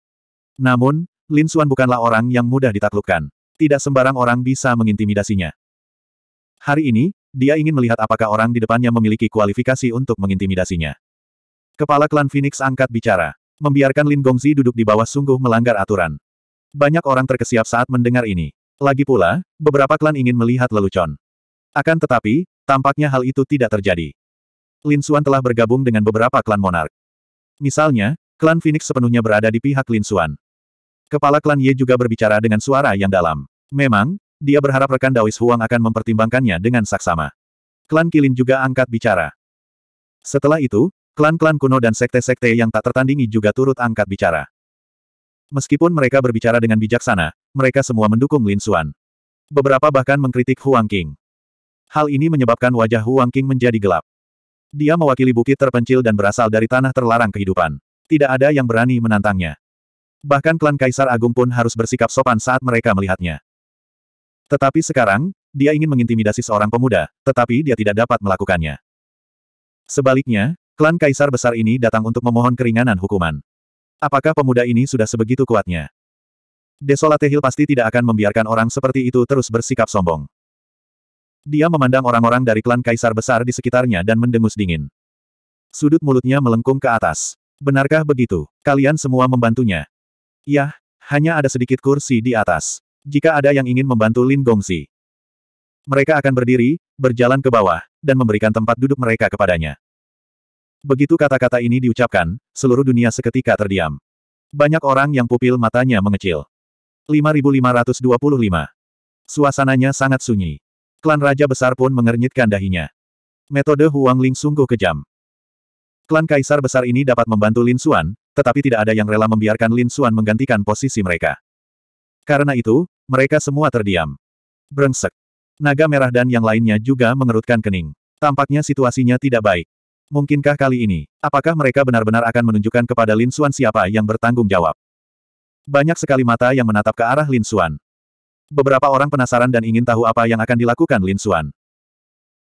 Namun, Lin Xuan bukanlah orang yang mudah ditaklukkan. Tidak sembarang orang bisa mengintimidasinya. Hari ini, dia ingin melihat apakah orang di depannya memiliki kualifikasi untuk mengintimidasinya. Kepala klan Phoenix angkat bicara. Membiarkan Lin Gongzi duduk di bawah sungguh melanggar aturan. Banyak orang terkesiap saat mendengar ini. Lagi pula, beberapa klan ingin melihat lelucon. Akan tetapi, tampaknya hal itu tidak terjadi. Lin Xuan telah bergabung dengan beberapa klan monark. Misalnya, klan Phoenix sepenuhnya berada di pihak Lin Xuan. Kepala klan Ye juga berbicara dengan suara yang dalam. Memang, dia berharap rekan Dawis Huang akan mempertimbangkannya dengan saksama. Klan Kilin juga angkat bicara. Setelah itu, Klan-klan kuno dan sekte-sekte yang tak tertandingi juga turut angkat bicara. Meskipun mereka berbicara dengan bijaksana, mereka semua mendukung Lin Xuan. Beberapa bahkan mengkritik Huang King. Hal ini menyebabkan wajah Huang King menjadi gelap. Dia mewakili bukit terpencil dan berasal dari tanah terlarang kehidupan. Tidak ada yang berani menantangnya. Bahkan klan Kaisar Agung pun harus bersikap sopan saat mereka melihatnya. Tetapi sekarang, dia ingin mengintimidasi seorang pemuda, tetapi dia tidak dapat melakukannya. Sebaliknya, Klan Kaisar besar ini datang untuk memohon keringanan hukuman. Apakah pemuda ini sudah sebegitu kuatnya? Desolate Hill pasti tidak akan membiarkan orang seperti itu terus bersikap sombong. Dia memandang orang-orang dari klan Kaisar besar di sekitarnya dan mendengus dingin. Sudut mulutnya melengkung ke atas. Benarkah begitu? Kalian semua membantunya? Yah, hanya ada sedikit kursi di atas. Jika ada yang ingin membantu Lin Gongsi. Mereka akan berdiri, berjalan ke bawah, dan memberikan tempat duduk mereka kepadanya. Begitu kata-kata ini diucapkan, seluruh dunia seketika terdiam. Banyak orang yang pupil matanya mengecil. 5525. Suasananya sangat sunyi. Klan Raja Besar pun mengernyitkan dahinya. Metode Huang Ling sungguh kejam. Klan Kaisar Besar ini dapat membantu Lin Xuan, tetapi tidak ada yang rela membiarkan Lin Xuan menggantikan posisi mereka. Karena itu, mereka semua terdiam. Brengsek. Naga merah dan yang lainnya juga mengerutkan kening. Tampaknya situasinya tidak baik. Mungkinkah kali ini, apakah mereka benar-benar akan menunjukkan kepada Lin Xuan siapa yang bertanggung jawab? Banyak sekali mata yang menatap ke arah Lin Xuan. Beberapa orang penasaran dan ingin tahu apa yang akan dilakukan Lin Xuan.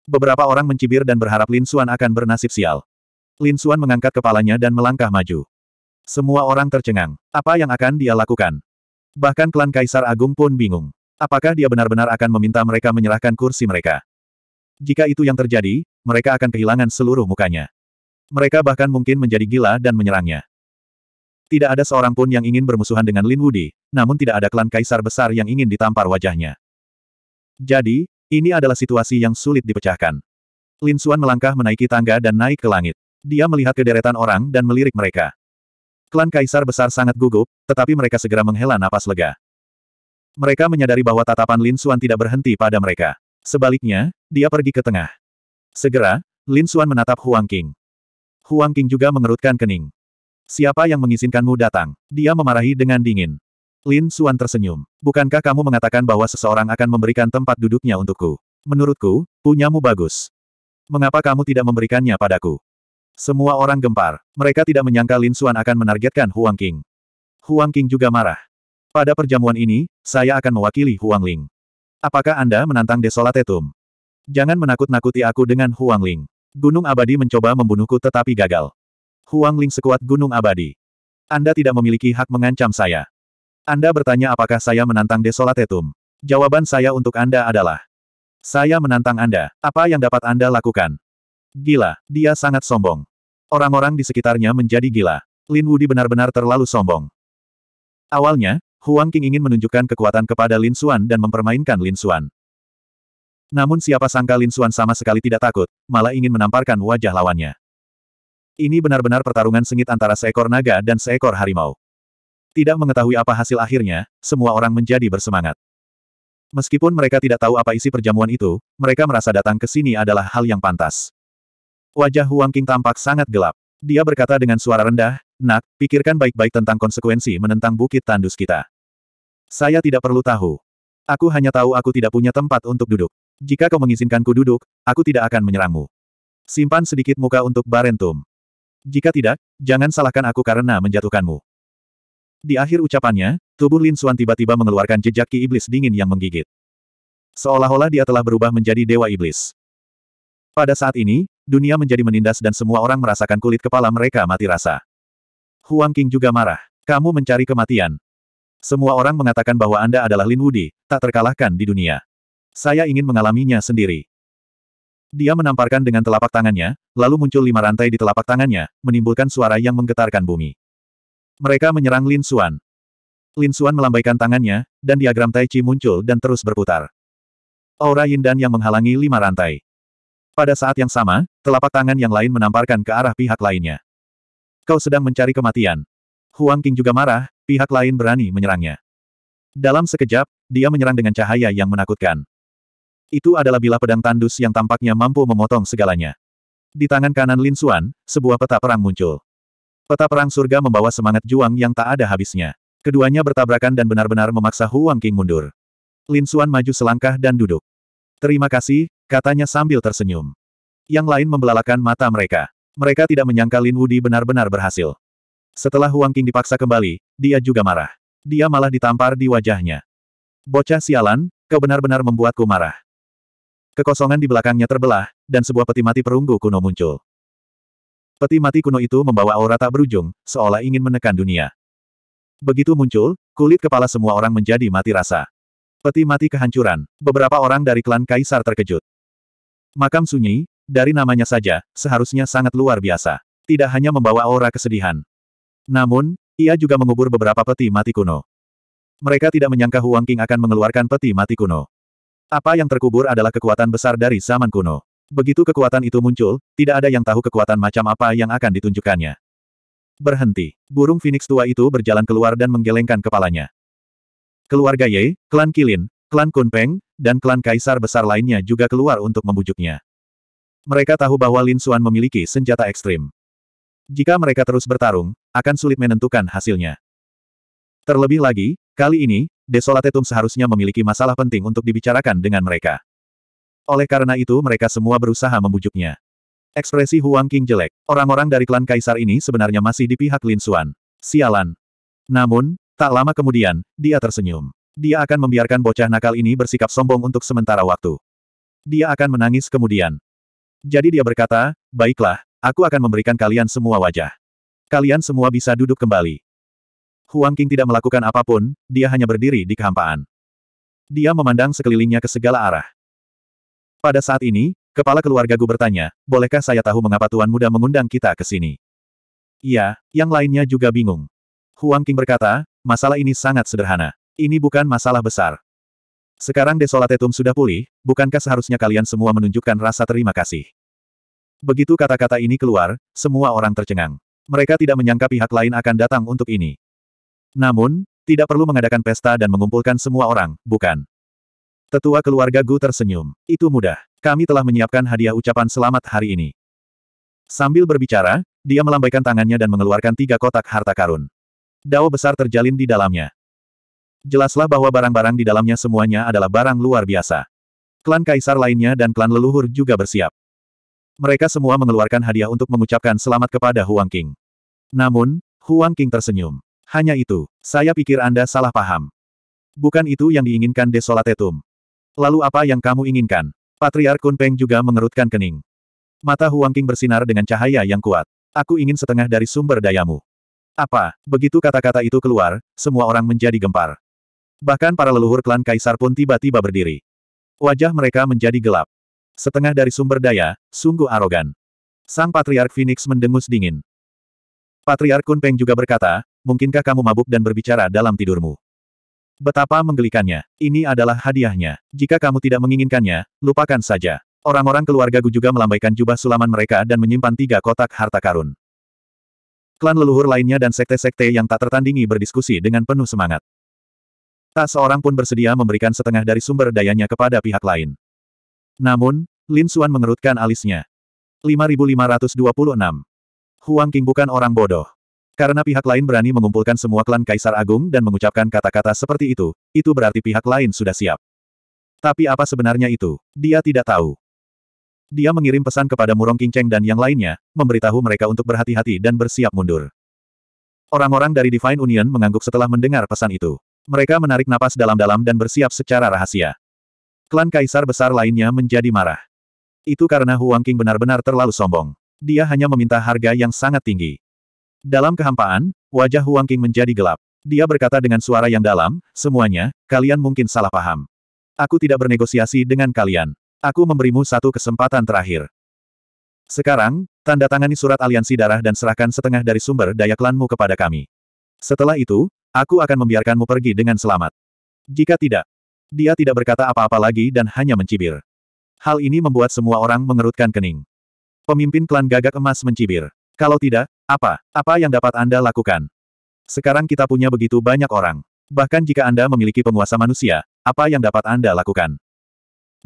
Beberapa orang mencibir dan berharap Lin Xuan akan bernasib sial. Lin Xuan mengangkat kepalanya dan melangkah maju. Semua orang tercengang. Apa yang akan dia lakukan? Bahkan klan Kaisar Agung pun bingung. Apakah dia benar-benar akan meminta mereka menyerahkan kursi mereka? Jika itu yang terjadi, mereka akan kehilangan seluruh mukanya. Mereka bahkan mungkin menjadi gila dan menyerangnya. Tidak ada seorang pun yang ingin bermusuhan dengan Lin Wudi, namun tidak ada klan kaisar besar yang ingin ditampar wajahnya. Jadi, ini adalah situasi yang sulit dipecahkan. Lin Xuan melangkah menaiki tangga dan naik ke langit. Dia melihat ke orang dan melirik mereka. Klan kaisar besar sangat gugup, tetapi mereka segera menghela napas lega. Mereka menyadari bahwa tatapan Lin Xuan tidak berhenti pada mereka. Sebaliknya, dia pergi ke tengah. Segera, Lin Xuan menatap Huang King. Huang King juga mengerutkan kening. Siapa yang mengizinkanmu datang? Dia memarahi dengan dingin. Lin Xuan tersenyum. Bukankah kamu mengatakan bahwa seseorang akan memberikan tempat duduknya untukku? Menurutku, punyamu bagus. Mengapa kamu tidak memberikannya padaku? Semua orang gempar. Mereka tidak menyangka Lin Xuan akan menargetkan Huang King. Huang King juga marah. Pada perjamuan ini, saya akan mewakili Huang Ling. Apakah Anda menantang Desolatetum? Jangan menakut-nakuti aku dengan Huang Ling. Gunung Abadi mencoba membunuhku tetapi gagal. Huang Ling sekuat Gunung Abadi. Anda tidak memiliki hak mengancam saya. Anda bertanya apakah saya menantang Desolatetum. Jawaban saya untuk Anda adalah. Saya menantang Anda. Apa yang dapat Anda lakukan? Gila, dia sangat sombong. Orang-orang di sekitarnya menjadi gila. Lin Wudi benar-benar terlalu sombong. Awalnya, Huang King ingin menunjukkan kekuatan kepada Lin Xuan dan mempermainkan Lin Xuan. Namun siapa sangka Lin Suan sama sekali tidak takut, malah ingin menamparkan wajah lawannya. Ini benar-benar pertarungan sengit antara seekor naga dan seekor harimau. Tidak mengetahui apa hasil akhirnya, semua orang menjadi bersemangat. Meskipun mereka tidak tahu apa isi perjamuan itu, mereka merasa datang ke sini adalah hal yang pantas. Wajah Huang King tampak sangat gelap. Dia berkata dengan suara rendah, Nak, pikirkan baik-baik tentang konsekuensi menentang bukit tandus kita. Saya tidak perlu tahu. Aku hanya tahu aku tidak punya tempat untuk duduk. Jika kau mengizinkanku duduk, aku tidak akan menyerangmu. Simpan sedikit muka untuk Barentum. Jika tidak, jangan salahkan aku karena menjatuhkanmu. Di akhir ucapannya, tubuh Lin Xuan tiba-tiba mengeluarkan jejak ki iblis dingin yang menggigit. Seolah-olah dia telah berubah menjadi dewa iblis. Pada saat ini, dunia menjadi menindas dan semua orang merasakan kulit kepala mereka mati rasa. Huang King juga marah. Kamu mencari kematian. Semua orang mengatakan bahwa Anda adalah Lin Wudi, tak terkalahkan di dunia. Saya ingin mengalaminya sendiri. Dia menamparkan dengan telapak tangannya, lalu muncul lima rantai di telapak tangannya, menimbulkan suara yang menggetarkan bumi. Mereka menyerang Lin Xuan. Lin Xuan melambaikan tangannya, dan diagram Tai Chi muncul dan terus berputar. Aura Yin Dan yang menghalangi lima rantai. Pada saat yang sama, telapak tangan yang lain menamparkan ke arah pihak lainnya. Kau sedang mencari kematian. Huang King juga marah, pihak lain berani menyerangnya. Dalam sekejap, dia menyerang dengan cahaya yang menakutkan. Itu adalah bila pedang tandus yang tampaknya mampu memotong segalanya. Di tangan kanan Lin Xuan, sebuah peta perang muncul. Peta perang surga membawa semangat juang yang tak ada habisnya. Keduanya bertabrakan dan benar-benar memaksa Huang King mundur. Lin Xuan maju selangkah dan duduk. Terima kasih, katanya sambil tersenyum. Yang lain membelalakan mata mereka. Mereka tidak menyangka Lin Wudi benar-benar berhasil. Setelah Huang King dipaksa kembali, dia juga marah. Dia malah ditampar di wajahnya. Bocah sialan, kau benar-benar membuatku marah. Kekosongan di belakangnya terbelah, dan sebuah peti mati perunggu kuno muncul. Peti mati kuno itu membawa aura tak berujung, seolah ingin menekan dunia. Begitu muncul, kulit kepala semua orang menjadi mati rasa. Peti mati kehancuran, beberapa orang dari klan Kaisar terkejut. Makam sunyi, dari namanya saja, seharusnya sangat luar biasa. Tidak hanya membawa aura kesedihan. Namun, ia juga mengubur beberapa peti mati kuno. Mereka tidak menyangka Huang King akan mengeluarkan peti mati kuno. Apa yang terkubur adalah kekuatan besar dari zaman kuno. Begitu kekuatan itu muncul, tidak ada yang tahu kekuatan macam apa yang akan ditunjukkannya. Berhenti. Burung Phoenix tua itu berjalan keluar dan menggelengkan kepalanya. Keluarga Ye, klan Kilin, klan Kunpeng, dan klan Kaisar besar lainnya juga keluar untuk membujuknya. Mereka tahu bahwa Lin Xuan memiliki senjata ekstrim. Jika mereka terus bertarung, akan sulit menentukan hasilnya. Terlebih lagi, kali ini, Desolatetum seharusnya memiliki masalah penting untuk dibicarakan dengan mereka. Oleh karena itu mereka semua berusaha membujuknya. Ekspresi Huang King jelek. Orang-orang dari klan Kaisar ini sebenarnya masih di pihak Lin Xuan. Sialan. Namun, tak lama kemudian, dia tersenyum. Dia akan membiarkan bocah nakal ini bersikap sombong untuk sementara waktu. Dia akan menangis kemudian. Jadi dia berkata, baiklah, aku akan memberikan kalian semua wajah. Kalian semua bisa duduk kembali. Huang King tidak melakukan apapun, dia hanya berdiri di kehampaan. Dia memandang sekelilingnya ke segala arah. Pada saat ini, kepala keluarga Gu bertanya, bolehkah saya tahu mengapa Tuan Muda mengundang kita ke sini? Iya, yang lainnya juga bingung. Huang King berkata, masalah ini sangat sederhana. Ini bukan masalah besar. Sekarang Desolatetum sudah pulih, bukankah seharusnya kalian semua menunjukkan rasa terima kasih? Begitu kata-kata ini keluar, semua orang tercengang. Mereka tidak menyangka pihak lain akan datang untuk ini. Namun, tidak perlu mengadakan pesta dan mengumpulkan semua orang, bukan? Tetua keluarga Gu tersenyum. Itu mudah. Kami telah menyiapkan hadiah ucapan selamat hari ini. Sambil berbicara, dia melambaikan tangannya dan mengeluarkan tiga kotak harta karun. Dao besar terjalin di dalamnya. Jelaslah bahwa barang-barang di dalamnya semuanya adalah barang luar biasa. Klan kaisar lainnya dan klan leluhur juga bersiap. Mereka semua mengeluarkan hadiah untuk mengucapkan selamat kepada Huang King. Namun, Huang King tersenyum. Hanya itu, saya pikir Anda salah paham. Bukan itu yang diinginkan Desolatetum. Lalu apa yang kamu inginkan? Patriark Kunpeng juga mengerutkan kening. Mata Huangqing bersinar dengan cahaya yang kuat. Aku ingin setengah dari sumber dayamu. Apa? Begitu kata-kata itu keluar, semua orang menjadi gempar. Bahkan para leluhur klan kaisar pun tiba-tiba berdiri. Wajah mereka menjadi gelap. Setengah dari sumber daya, sungguh arogan. Sang Patriark Phoenix mendengus dingin. Patriark Kunpeng juga berkata, mungkinkah kamu mabuk dan berbicara dalam tidurmu? Betapa menggelikannya. Ini adalah hadiahnya. Jika kamu tidak menginginkannya, lupakan saja. Orang-orang keluarga Gu juga melambaikan jubah sulaman mereka dan menyimpan tiga kotak harta karun. Klan leluhur lainnya dan sekte-sekte yang tak tertandingi berdiskusi dengan penuh semangat. Tak seorang pun bersedia memberikan setengah dari sumber dayanya kepada pihak lain. Namun, Lin Xuan mengerutkan alisnya. 5526. Huang King bukan orang bodoh. Karena pihak lain berani mengumpulkan semua klan Kaisar Agung dan mengucapkan kata-kata seperti itu, itu berarti pihak lain sudah siap. Tapi apa sebenarnya itu? Dia tidak tahu. Dia mengirim pesan kepada Murong Kingceng dan yang lainnya, memberitahu mereka untuk berhati-hati dan bersiap mundur. Orang-orang dari Divine Union mengangguk setelah mendengar pesan itu. Mereka menarik napas dalam-dalam dan bersiap secara rahasia. Klan Kaisar besar lainnya menjadi marah. Itu karena Huang King benar-benar terlalu sombong. Dia hanya meminta harga yang sangat tinggi. Dalam kehampaan, wajah Huang Qing menjadi gelap. Dia berkata dengan suara yang dalam, semuanya, kalian mungkin salah paham. Aku tidak bernegosiasi dengan kalian. Aku memberimu satu kesempatan terakhir. Sekarang, tanda tangani surat aliansi darah dan serahkan setengah dari sumber daya klanmu kepada kami. Setelah itu, aku akan membiarkanmu pergi dengan selamat. Jika tidak, dia tidak berkata apa-apa lagi dan hanya mencibir. Hal ini membuat semua orang mengerutkan kening. Pemimpin klan gagak emas mencibir. Kalau tidak, apa? Apa yang dapat Anda lakukan? Sekarang kita punya begitu banyak orang. Bahkan jika Anda memiliki penguasa manusia, apa yang dapat Anda lakukan?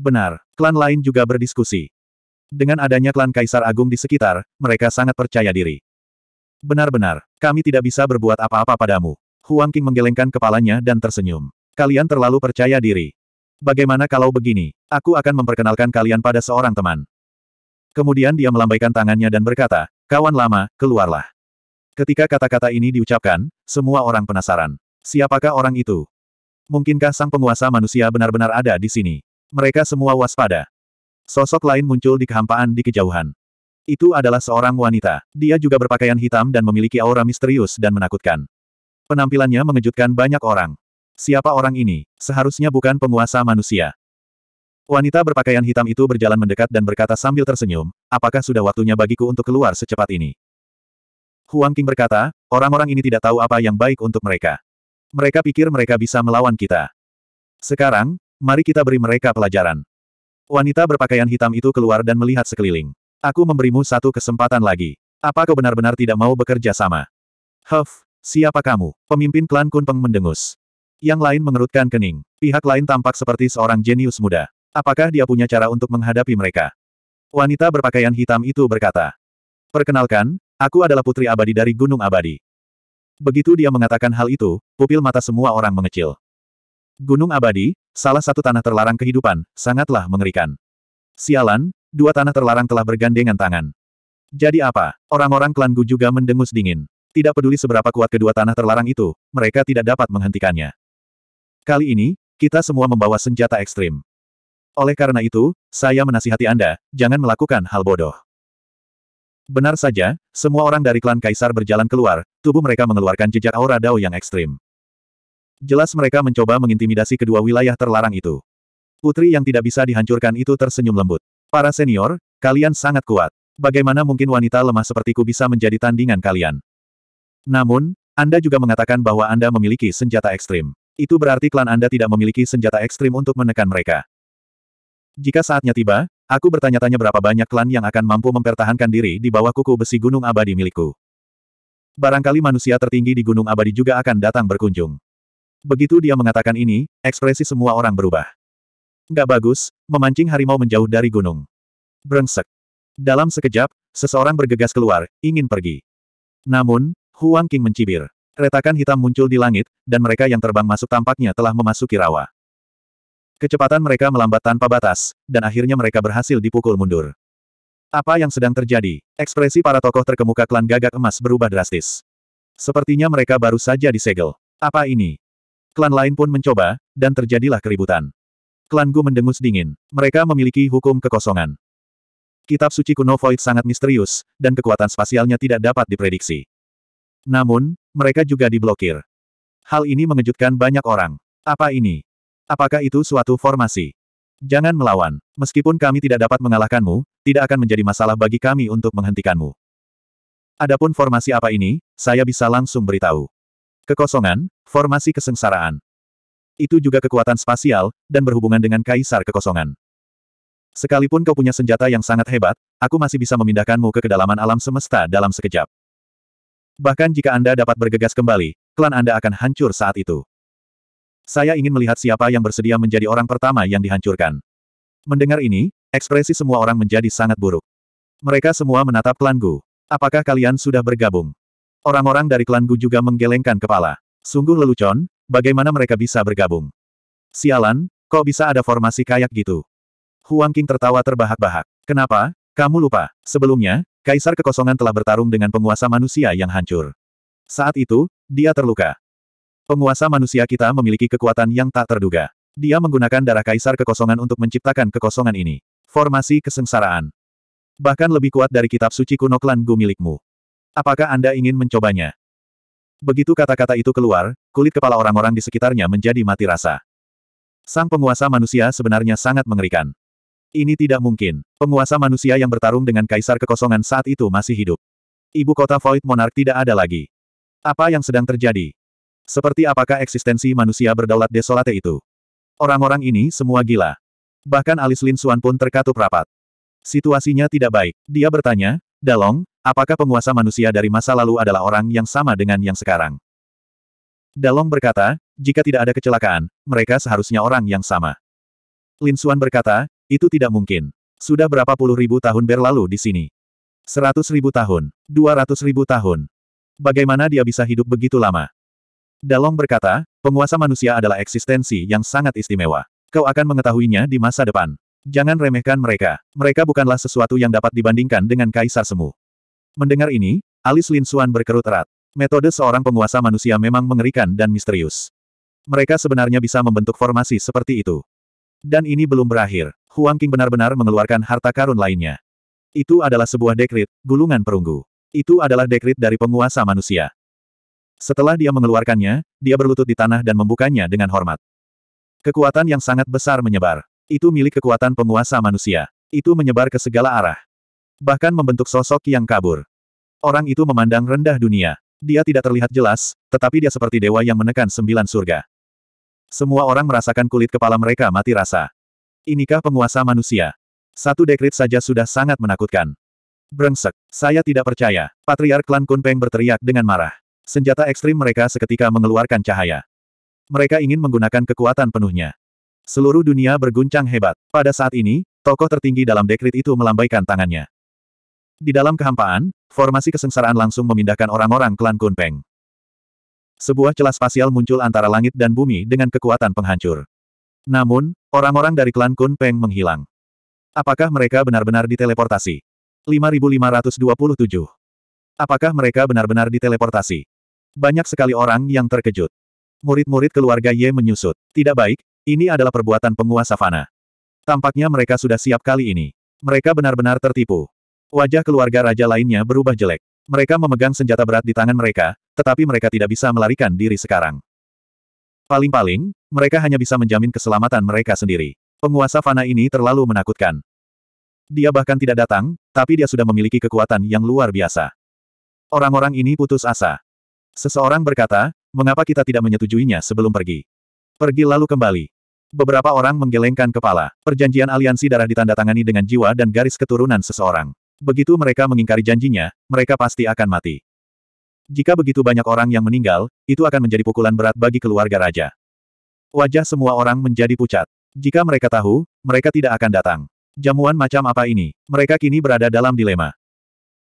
Benar, klan lain juga berdiskusi. Dengan adanya klan Kaisar Agung di sekitar, mereka sangat percaya diri. Benar-benar, kami tidak bisa berbuat apa-apa padamu. Huang King menggelengkan kepalanya dan tersenyum. Kalian terlalu percaya diri. Bagaimana kalau begini? Aku akan memperkenalkan kalian pada seorang teman. Kemudian dia melambaikan tangannya dan berkata, Kawan lama, keluarlah. Ketika kata-kata ini diucapkan, semua orang penasaran. Siapakah orang itu? Mungkinkah sang penguasa manusia benar-benar ada di sini? Mereka semua waspada. Sosok lain muncul di kehampaan di kejauhan. Itu adalah seorang wanita. Dia juga berpakaian hitam dan memiliki aura misterius dan menakutkan. Penampilannya mengejutkan banyak orang. Siapa orang ini? Seharusnya bukan penguasa manusia. Wanita berpakaian hitam itu berjalan mendekat dan berkata sambil tersenyum, apakah sudah waktunya bagiku untuk keluar secepat ini? Huang King berkata, orang-orang ini tidak tahu apa yang baik untuk mereka. Mereka pikir mereka bisa melawan kita. Sekarang, mari kita beri mereka pelajaran. Wanita berpakaian hitam itu keluar dan melihat sekeliling. Aku memberimu satu kesempatan lagi. Apa kau benar-benar tidak mau bekerja sama? Huff, siapa kamu? Pemimpin klan Kunpeng mendengus. Yang lain mengerutkan kening. Pihak lain tampak seperti seorang jenius muda. Apakah dia punya cara untuk menghadapi mereka? Wanita berpakaian hitam itu berkata. Perkenalkan, aku adalah putri abadi dari Gunung Abadi. Begitu dia mengatakan hal itu, pupil mata semua orang mengecil. Gunung Abadi, salah satu tanah terlarang kehidupan, sangatlah mengerikan. Sialan, dua tanah terlarang telah bergandengan tangan. Jadi apa? Orang-orang klan Gu juga mendengus dingin. Tidak peduli seberapa kuat kedua tanah terlarang itu, mereka tidak dapat menghentikannya. Kali ini, kita semua membawa senjata ekstrim. Oleh karena itu, saya menasihati Anda, jangan melakukan hal bodoh. Benar saja, semua orang dari klan Kaisar berjalan keluar, tubuh mereka mengeluarkan jejak aura dao yang ekstrim. Jelas mereka mencoba mengintimidasi kedua wilayah terlarang itu. Putri yang tidak bisa dihancurkan itu tersenyum lembut. Para senior, kalian sangat kuat. Bagaimana mungkin wanita lemah sepertiku bisa menjadi tandingan kalian? Namun, Anda juga mengatakan bahwa Anda memiliki senjata ekstrim. Itu berarti klan Anda tidak memiliki senjata ekstrim untuk menekan mereka. Jika saatnya tiba, aku bertanya-tanya berapa banyak klan yang akan mampu mempertahankan diri di bawah kuku besi gunung abadi milikku. Barangkali manusia tertinggi di gunung abadi juga akan datang berkunjung. Begitu dia mengatakan ini, ekspresi semua orang berubah. Gak bagus, memancing harimau menjauh dari gunung. Brengsek. Dalam sekejap, seseorang bergegas keluar, ingin pergi. Namun, Huang King mencibir. Retakan hitam muncul di langit, dan mereka yang terbang masuk tampaknya telah memasuki rawa. Kecepatan mereka melambat tanpa batas, dan akhirnya mereka berhasil dipukul mundur. Apa yang sedang terjadi? Ekspresi para tokoh terkemuka klan gagak emas berubah drastis. Sepertinya mereka baru saja disegel. Apa ini? Klan lain pun mencoba, dan terjadilah keributan. Klan Gu mendengus dingin. Mereka memiliki hukum kekosongan. Kitab suci kuno Void sangat misterius, dan kekuatan spasialnya tidak dapat diprediksi. Namun, mereka juga diblokir. Hal ini mengejutkan banyak orang. Apa ini? Apakah itu suatu formasi? Jangan melawan. Meskipun kami tidak dapat mengalahkanmu, tidak akan menjadi masalah bagi kami untuk menghentikanmu. Adapun formasi apa ini, saya bisa langsung beritahu. Kekosongan, formasi kesengsaraan. Itu juga kekuatan spasial, dan berhubungan dengan kaisar kekosongan. Sekalipun kau punya senjata yang sangat hebat, aku masih bisa memindahkanmu ke kedalaman alam semesta dalam sekejap. Bahkan jika Anda dapat bergegas kembali, klan Anda akan hancur saat itu. Saya ingin melihat siapa yang bersedia menjadi orang pertama yang dihancurkan. Mendengar ini, ekspresi semua orang menjadi sangat buruk. Mereka semua menatap klan Gu. Apakah kalian sudah bergabung? Orang-orang dari klan Gu juga menggelengkan kepala. Sungguh lelucon, bagaimana mereka bisa bergabung? Sialan, kok bisa ada formasi kayak gitu? Huang King tertawa terbahak-bahak. Kenapa? Kamu lupa. Sebelumnya, Kaisar Kekosongan telah bertarung dengan penguasa manusia yang hancur. Saat itu, dia terluka. Penguasa manusia kita memiliki kekuatan yang tak terduga. Dia menggunakan darah kaisar kekosongan untuk menciptakan kekosongan ini. Formasi kesengsaraan. Bahkan lebih kuat dari kitab suci kuno klan Gu milikmu. Apakah Anda ingin mencobanya? Begitu kata-kata itu keluar, kulit kepala orang-orang di sekitarnya menjadi mati rasa. Sang penguasa manusia sebenarnya sangat mengerikan. Ini tidak mungkin. Penguasa manusia yang bertarung dengan kaisar kekosongan saat itu masih hidup. Ibu kota Void Monarch tidak ada lagi. Apa yang sedang terjadi? Seperti apakah eksistensi manusia berdaulat desolate itu? Orang-orang ini semua gila. Bahkan alis Lin Suan pun terkatup rapat. Situasinya tidak baik. Dia bertanya, Dalong, apakah penguasa manusia dari masa lalu adalah orang yang sama dengan yang sekarang? Dalong berkata, jika tidak ada kecelakaan, mereka seharusnya orang yang sama. Lin Suan berkata, itu tidak mungkin. Sudah berapa puluh ribu tahun berlalu di sini? Seratus ribu tahun, dua ratus ribu tahun. Bagaimana dia bisa hidup begitu lama? Dalong berkata, penguasa manusia adalah eksistensi yang sangat istimewa. Kau akan mengetahuinya di masa depan. Jangan remehkan mereka. Mereka bukanlah sesuatu yang dapat dibandingkan dengan Kaisar Semu. Mendengar ini, alis Lin Suan berkerut erat. Metode seorang penguasa manusia memang mengerikan dan misterius. Mereka sebenarnya bisa membentuk formasi seperti itu. Dan ini belum berakhir. Huang King benar-benar mengeluarkan harta karun lainnya. Itu adalah sebuah dekrit, gulungan perunggu. Itu adalah dekrit dari penguasa manusia. Setelah dia mengeluarkannya, dia berlutut di tanah dan membukanya dengan hormat. Kekuatan yang sangat besar menyebar. Itu milik kekuatan penguasa manusia. Itu menyebar ke segala arah. Bahkan membentuk sosok yang kabur. Orang itu memandang rendah dunia. Dia tidak terlihat jelas, tetapi dia seperti dewa yang menekan sembilan surga. Semua orang merasakan kulit kepala mereka mati rasa. Inikah penguasa manusia? Satu dekrit saja sudah sangat menakutkan. Brengsek, saya tidak percaya. Patriark Klan Kunpeng berteriak dengan marah. Senjata ekstrim mereka seketika mengeluarkan cahaya. Mereka ingin menggunakan kekuatan penuhnya. Seluruh dunia berguncang hebat. Pada saat ini, tokoh tertinggi dalam dekrit itu melambaikan tangannya. Di dalam kehampaan, formasi kesengsaraan langsung memindahkan orang-orang klan Kunpeng. Sebuah celah spasial muncul antara langit dan bumi dengan kekuatan penghancur. Namun, orang-orang dari klan Kunpeng menghilang. Apakah mereka benar-benar diteleportasi? 5527. Apakah mereka benar-benar diteleportasi? Banyak sekali orang yang terkejut. Murid-murid keluarga Ye menyusut. Tidak baik, ini adalah perbuatan penguasa Fana. Tampaknya mereka sudah siap kali ini. Mereka benar-benar tertipu. Wajah keluarga raja lainnya berubah jelek. Mereka memegang senjata berat di tangan mereka, tetapi mereka tidak bisa melarikan diri sekarang. Paling-paling, mereka hanya bisa menjamin keselamatan mereka sendiri. Penguasa Fana ini terlalu menakutkan. Dia bahkan tidak datang, tapi dia sudah memiliki kekuatan yang luar biasa. Orang-orang ini putus asa. Seseorang berkata, mengapa kita tidak menyetujuinya sebelum pergi? Pergi lalu kembali. Beberapa orang menggelengkan kepala. Perjanjian aliansi darah ditandatangani dengan jiwa dan garis keturunan seseorang. Begitu mereka mengingkari janjinya, mereka pasti akan mati. Jika begitu banyak orang yang meninggal, itu akan menjadi pukulan berat bagi keluarga raja. Wajah semua orang menjadi pucat. Jika mereka tahu, mereka tidak akan datang. Jamuan macam apa ini? Mereka kini berada dalam dilema.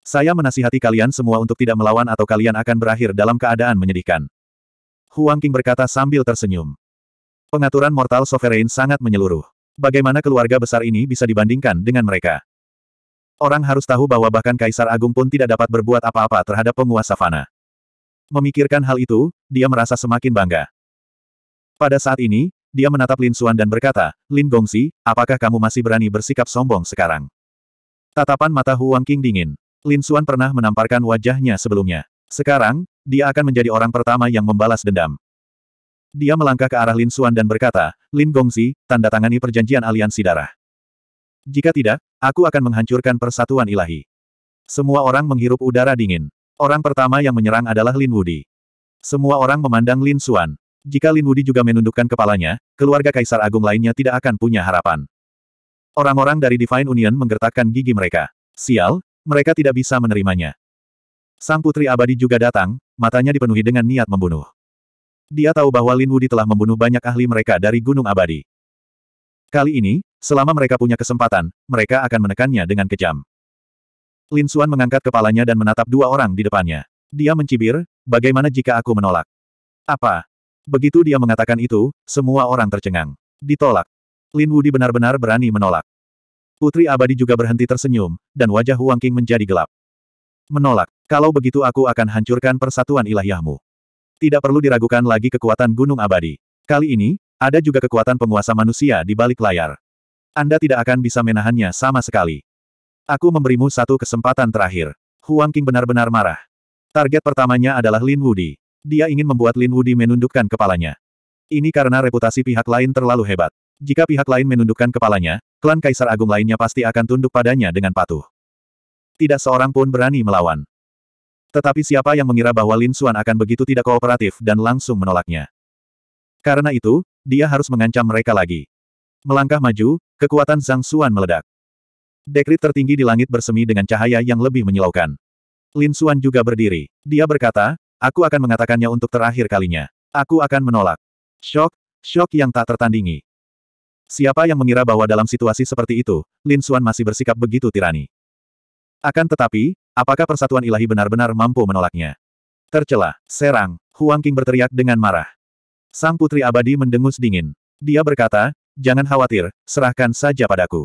Saya menasihati kalian semua untuk tidak melawan atau kalian akan berakhir dalam keadaan menyedihkan. Huang King berkata sambil tersenyum. Pengaturan Mortal Sovereign sangat menyeluruh. Bagaimana keluarga besar ini bisa dibandingkan dengan mereka? Orang harus tahu bahwa bahkan Kaisar Agung pun tidak dapat berbuat apa-apa terhadap penguasa Fana. Memikirkan hal itu, dia merasa semakin bangga. Pada saat ini, dia menatap Lin Suan dan berkata, Lin Gongsi, apakah kamu masih berani bersikap sombong sekarang? Tatapan mata Huang King dingin. Lin Suan pernah menamparkan wajahnya sebelumnya. Sekarang, dia akan menjadi orang pertama yang membalas dendam. Dia melangkah ke arah Lin Suan dan berkata, Lin Gongzi, tanda tangani perjanjian aliansi darah. Jika tidak, aku akan menghancurkan persatuan ilahi. Semua orang menghirup udara dingin. Orang pertama yang menyerang adalah Lin Wudi. Semua orang memandang Lin Suan. Jika Lin Wudi juga menundukkan kepalanya, keluarga Kaisar Agung lainnya tidak akan punya harapan. Orang-orang dari Divine Union menggertakkan gigi mereka. Sial, mereka tidak bisa menerimanya. Sang putri abadi juga datang, matanya dipenuhi dengan niat membunuh. Dia tahu bahwa Lin Wudi telah membunuh banyak ahli mereka dari Gunung Abadi. Kali ini, selama mereka punya kesempatan, mereka akan menekannya dengan kejam. Lin Xuan mengangkat kepalanya dan menatap dua orang di depannya. Dia mencibir, bagaimana jika aku menolak? Apa? Begitu dia mengatakan itu, semua orang tercengang. Ditolak. Lin Wudi benar-benar berani menolak. Putri Abadi juga berhenti tersenyum, dan wajah Huang Qing menjadi gelap. Menolak, kalau begitu aku akan hancurkan persatuan ilahiyahmu. Tidak perlu diragukan lagi kekuatan Gunung Abadi. Kali ini, ada juga kekuatan penguasa manusia di balik layar. Anda tidak akan bisa menahannya sama sekali. Aku memberimu satu kesempatan terakhir. Huang Qing benar-benar marah. Target pertamanya adalah Lin Wudi. Dia ingin membuat Lin Wudi menundukkan kepalanya. Ini karena reputasi pihak lain terlalu hebat. Jika pihak lain menundukkan kepalanya, klan Kaisar Agung lainnya pasti akan tunduk padanya dengan patuh. Tidak seorang pun berani melawan. Tetapi siapa yang mengira bahwa Lin Xuan akan begitu tidak kooperatif dan langsung menolaknya. Karena itu, dia harus mengancam mereka lagi. Melangkah maju, kekuatan Zhang Xuan meledak. Dekrit tertinggi di langit bersemi dengan cahaya yang lebih menyilaukan. Lin Xuan juga berdiri. Dia berkata, aku akan mengatakannya untuk terakhir kalinya. Aku akan menolak. Shock, shock yang tak tertandingi. Siapa yang mengira bahwa dalam situasi seperti itu, Lin Xuan masih bersikap begitu tirani? Akan tetapi, apakah persatuan ilahi benar-benar mampu menolaknya? Tercela, serang, Huang King berteriak dengan marah. Sang putri abadi mendengus dingin. Dia berkata, jangan khawatir, serahkan saja padaku.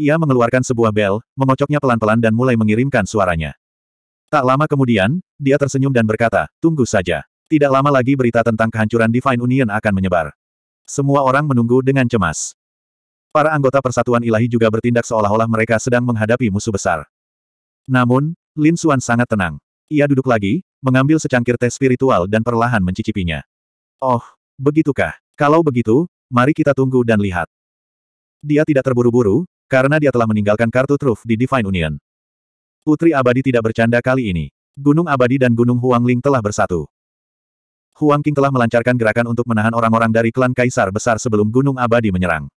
Ia mengeluarkan sebuah bel, mengocoknya pelan-pelan dan mulai mengirimkan suaranya. Tak lama kemudian, dia tersenyum dan berkata, tunggu saja. Tidak lama lagi berita tentang kehancuran Divine Union akan menyebar. Semua orang menunggu dengan cemas. Para anggota Persatuan Ilahi juga bertindak seolah-olah mereka sedang menghadapi musuh besar. Namun, Lin Xuan sangat tenang. Ia duduk lagi, mengambil secangkir teh spiritual dan perlahan mencicipinya. Oh, begitukah? Kalau begitu, mari kita tunggu dan lihat. Dia tidak terburu-buru, karena dia telah meninggalkan kartu truf di Divine Union. Putri Abadi tidak bercanda kali ini. Gunung Abadi dan Gunung Huangling telah bersatu. Huang Qing telah melancarkan gerakan untuk menahan orang-orang dari klan Kaisar Besar sebelum Gunung Abadi menyerang.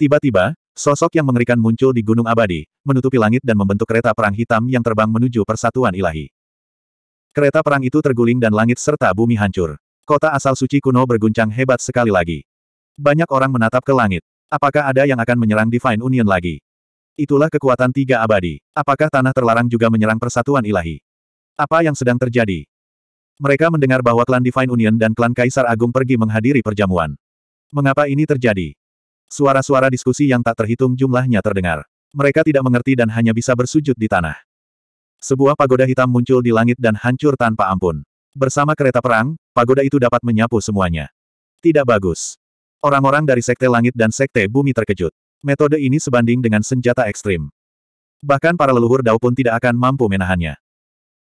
Tiba-tiba, sosok yang mengerikan muncul di Gunung Abadi, menutupi langit dan membentuk kereta perang hitam yang terbang menuju persatuan ilahi. Kereta perang itu terguling dan langit serta bumi hancur. Kota asal suci kuno berguncang hebat sekali lagi. Banyak orang menatap ke langit. Apakah ada yang akan menyerang Divine Union lagi? Itulah kekuatan tiga abadi. Apakah tanah terlarang juga menyerang persatuan ilahi? Apa yang sedang terjadi? Mereka mendengar bahwa klan Divine Union dan klan Kaisar Agung pergi menghadiri perjamuan. Mengapa ini terjadi? Suara-suara diskusi yang tak terhitung jumlahnya terdengar. Mereka tidak mengerti dan hanya bisa bersujud di tanah. Sebuah pagoda hitam muncul di langit dan hancur tanpa ampun. Bersama kereta perang, pagoda itu dapat menyapu semuanya. Tidak bagus. Orang-orang dari Sekte Langit dan Sekte Bumi terkejut. Metode ini sebanding dengan senjata ekstrim. Bahkan para leluhur Dao pun tidak akan mampu menahannya.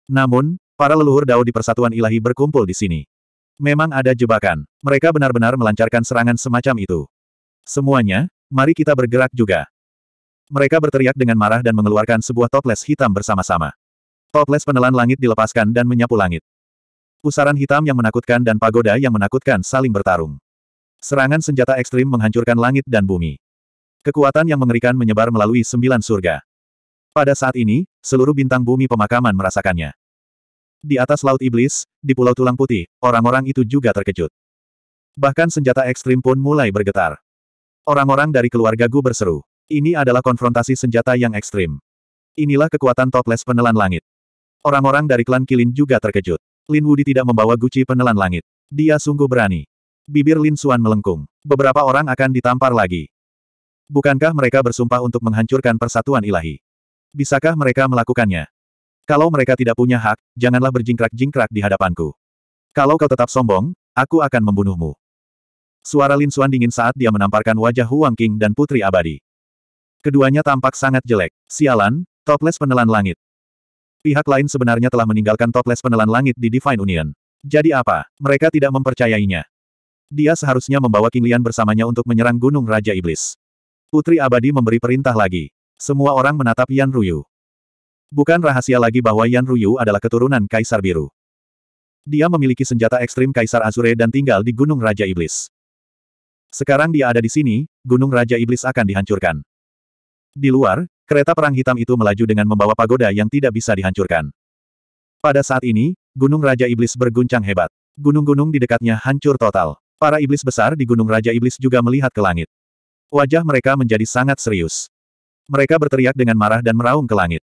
Namun, Para leluhur Dao di Persatuan Ilahi berkumpul di sini. Memang ada jebakan. Mereka benar-benar melancarkan serangan semacam itu. Semuanya, mari kita bergerak juga. Mereka berteriak dengan marah dan mengeluarkan sebuah toples hitam bersama-sama. Toples penelan langit dilepaskan dan menyapu langit. Pusaran hitam yang menakutkan dan pagoda yang menakutkan saling bertarung. Serangan senjata ekstrim menghancurkan langit dan bumi. Kekuatan yang mengerikan menyebar melalui sembilan surga. Pada saat ini, seluruh bintang bumi pemakaman merasakannya. Di atas Laut Iblis, di Pulau Tulang Putih, orang-orang itu juga terkejut. Bahkan senjata ekstrim pun mulai bergetar. Orang-orang dari keluarga Gu berseru. Ini adalah konfrontasi senjata yang ekstrim. Inilah kekuatan toples penelan langit. Orang-orang dari klan Kilin juga terkejut. Lin Wudi tidak membawa guci penelan langit. Dia sungguh berani. Bibir Lin Suan melengkung. Beberapa orang akan ditampar lagi. Bukankah mereka bersumpah untuk menghancurkan persatuan ilahi? Bisakah mereka melakukannya? Kalau mereka tidak punya hak, janganlah berjingkrak-jingkrak di hadapanku. Kalau kau tetap sombong, aku akan membunuhmu. Suara Lin Suan dingin saat dia menamparkan wajah Huang King dan Putri Abadi. Keduanya tampak sangat jelek. Sialan, toples penelan langit. Pihak lain sebenarnya telah meninggalkan toples penelan langit di Divine Union. Jadi apa? Mereka tidak mempercayainya. Dia seharusnya membawa King Lian bersamanya untuk menyerang Gunung Raja Iblis. Putri Abadi memberi perintah lagi. Semua orang menatap Yan Ruyu. Bukan rahasia lagi bahwa Yan Ruyu adalah keturunan Kaisar Biru. Dia memiliki senjata ekstrim Kaisar Azure dan tinggal di Gunung Raja Iblis. Sekarang dia ada di sini, Gunung Raja Iblis akan dihancurkan. Di luar, kereta perang hitam itu melaju dengan membawa pagoda yang tidak bisa dihancurkan. Pada saat ini, Gunung Raja Iblis berguncang hebat. Gunung-gunung di dekatnya hancur total. Para iblis besar di Gunung Raja Iblis juga melihat ke langit. Wajah mereka menjadi sangat serius. Mereka berteriak dengan marah dan meraung ke langit.